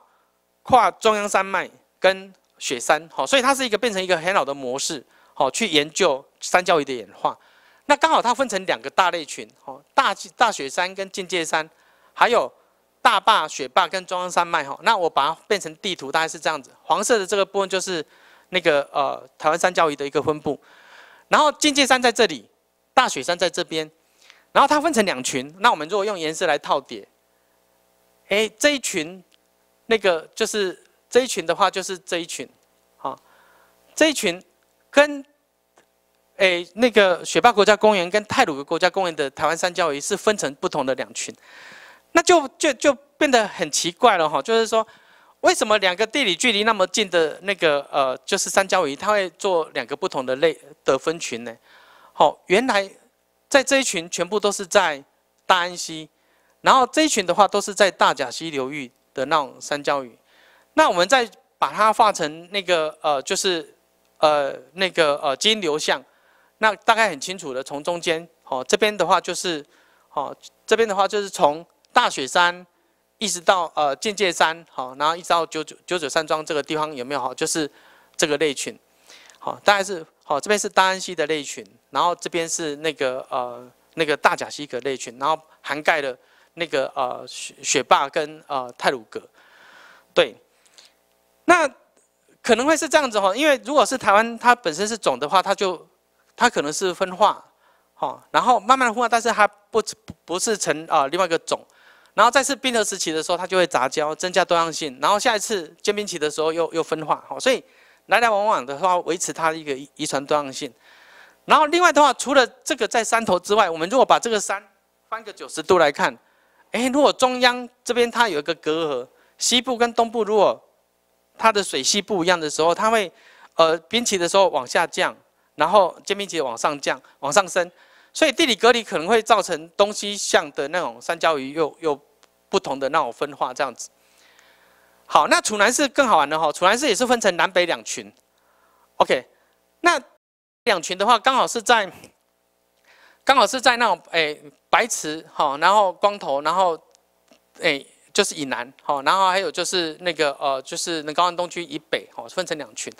跨中央山脉跟雪山，好，所以它是一个变成一个很好的模式，好去研究三角鱼的演化。那刚好它分成两个大类群，哦，大大雪山跟境界山，还有大坝、雪坝跟中央山脉，哈，那我把它变成地图，大概是这样子，黄色的这个部分就是那个呃台湾山交鱼的一个分布，然后境界山在这里，大雪山在这边，然后它分成两群，那我们如果用颜色来套叠，哎，这一群，那个就是这一群的话就是这一群，好，这一群跟。诶，那个雪霸国家公园跟泰鲁国家公园的台湾山椒鱼是分成不同的两群，那就就就变得很奇怪了哈。就是说，为什么两个地理距离那么近的那个呃，就是三角鱼，它会做两个不同的类得分群呢？好，原来在这一群全部都是在大安溪，然后这一群的话都是在大甲溪流域的那种三角鱼。那我们再把它画成那个呃，就是呃那个呃基因流向。那大概很清楚的，从中间哦，这边的话就是，哦，这边的话就是从大雪山一直到呃，剑界山，好，然后一直到九九九九山庄这个地方有没有？好，就是这个类群，好，大概是好，这边是大安溪的类群，然后这边是那个呃那个大甲溪格类群，然后涵盖了那个呃雪雪霸跟呃泰鲁格，对，那可能会是这样子哈，因为如果是台湾它本身是种的话，它就它可能是分化，哦，然后慢慢的分化，但是它不不不是成啊另外一个种，然后再次冰河时期的时候，它就会杂交增加多样性，然后下一次间冰期的时候又又分化，哦，所以来来往往的话，维持它一个遗传多样性。然后另外的话，除了这个在山头之外，我们如果把这个山翻个九十度来看，哎，如果中央这边它有一个隔阂，西部跟东部如果它的水系不一样的时候，它会呃冰期的时候往下降。然后肩并节往上降，往上升，所以地理隔离可能会造成东西向的那种三焦鱼又又不同的那种分化这样子。好，那楚南市更好玩的哈，楚南市也是分成南北两群，OK，那两群的话刚好是在刚好是在那种哎白池哈，然后光头，然后哎就是以南哈，然后还有就是那个呃就是那高安东区以北哈，分成两群。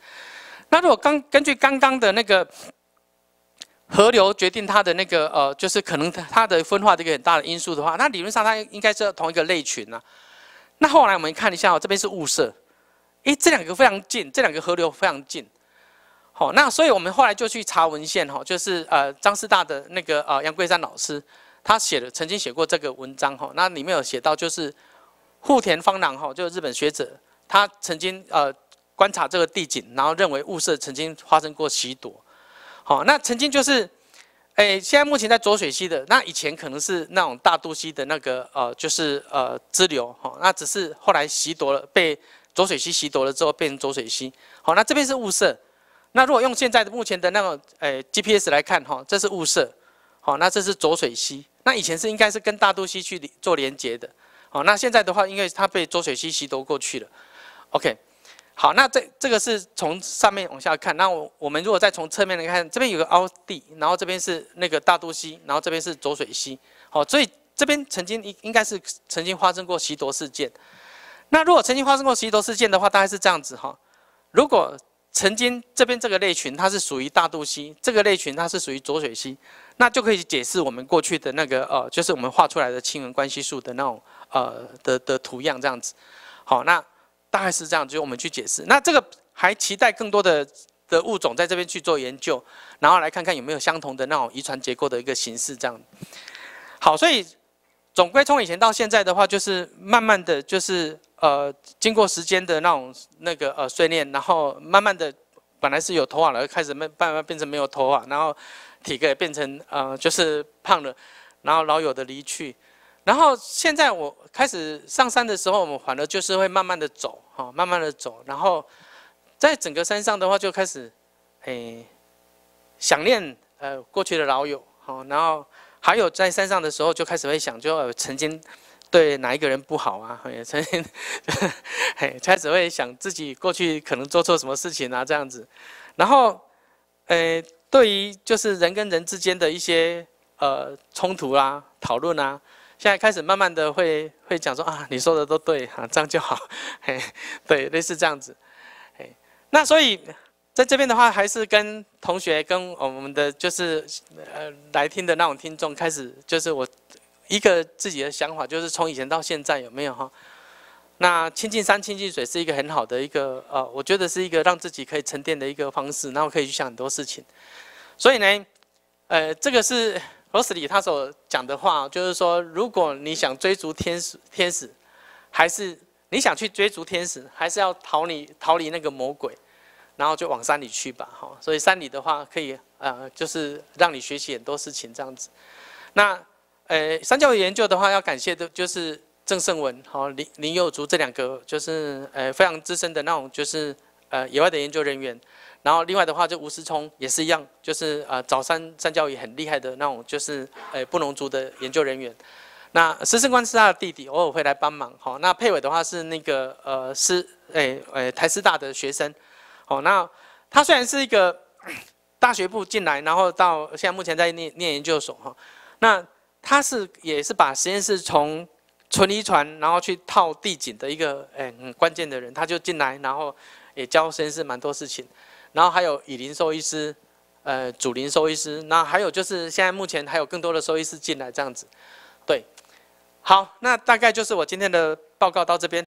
那如果刚根据刚刚的那个河流决定它的那个呃，就是可能它的分化的一个很大的因素的话，那理论上它应该是同一个类群呐。那后来我们看一下，哦，这边是雾社，诶，这两个非常近，这两个河流非常近。好，那所以我们后来就去查文献哈，就是呃，张师大的那个呃杨贵山老师，他写的曾经写过这个文章哈。那里面有写到，就是户田芳郎哈，就是日本学者，他曾经呃。观察这个地景，然后认为雾社曾经发生过吸夺，好，那曾经就是，诶，现在目前在浊水溪的，那以前可能是那种大肚溪的那个，呃，就是呃支流，好，那只是后来吸夺了，被浊水溪吸夺了之后变成浊水溪，好，那这边是雾社，那如果用现在的目前的那个诶 GPS 来看，哈，这是雾社，好，那这是浊水溪，那以前是应该是跟大肚溪去做连接的，好，那现在的话，因为它被浊水溪吸夺过去了，OK。好，那这这个是从上面往下看，那我我们如果再从侧面来看，这边有个凹地，然后这边是那个大肚溪，然后这边是浊水溪，好，所以这边曾经应应该是曾经发生过洗夺事件。那如果曾经发生过洗夺事件的话，大概是这样子哈。如果曾经这边这个类群它是属于大肚溪，这个类群它是属于浊水溪，那就可以解释我们过去的那个呃，就是我们画出来的亲缘关系树的那种呃的的图样这样子。好，那。大概是这样，就我们去解释。那这个还期待更多的的物种在这边去做研究，然后来看看有没有相同的那种遗传结构的一个形式。这样，好，所以总归从以前到现在的话，就是慢慢的就是呃，经过时间的那种那个呃训练，然后慢慢的本来是有头发了，开始慢慢慢变成没有头发，然后体格也变成呃就是胖了，然后老友的离去。然后现在我开始上山的时候，我们反而就是会慢慢的走，哈，慢慢的走。然后在整个山上的话，就开始，诶，想念呃过去的老友，哈。然后还有在山上的时候，就开始会想，就曾经对哪一个人不好啊？也曾经，嘿，开始会想自己过去可能做错什么事情啊，这样子。然后，诶，对于就是人跟人之间的一些呃冲突啊、讨论啊。现在开始慢慢的会会讲说啊，你说的都对哈，这样就好，嘿，对，类似这样子，嘿，那所以在这边的话，还是跟同学跟我们的就是呃来听的那种听众开始，就是我一个自己的想法，就是从以前到现在有没有哈？那亲近山、亲近水是一个很好的一个呃，我觉得是一个让自己可以沉淀的一个方式，然后可以去想很多事情。所以呢，呃，这个是。罗斯里他所讲的话，就是说，如果你想追逐天使，天使，还是你想去追逐天使，还是要逃离逃离那个魔鬼，然后就往山里去吧。哈。所以山里的话，可以呃，就是让你学习很多事情这样子。那呃，三教研究的话，要感谢的就是郑胜文、好林林佑竹这两个，就是呃非常资深的那种，就是呃野外的研究人员。然后另外的话，就吴思聪也是一样，就是呃，早三三教也很厉害的那种，就是诶，布农族的研究人员。那石生官是他的弟弟，偶尔会来帮忙。好，那佩伟的话是那个呃，师诶诶，台师大的学生。好，那他虽然是一个大学部进来，然后到现在目前在念念研究所哈。那他是也是把实验室从纯遗传然后去套地景的一个诶很关键的人，他就进来，然后也教实验室蛮多事情。然后还有以零收益师，呃，主零收益师，那还有就是现在目前还有更多的收益师进来这样子，对，好，那大概就是我今天的报告到这边。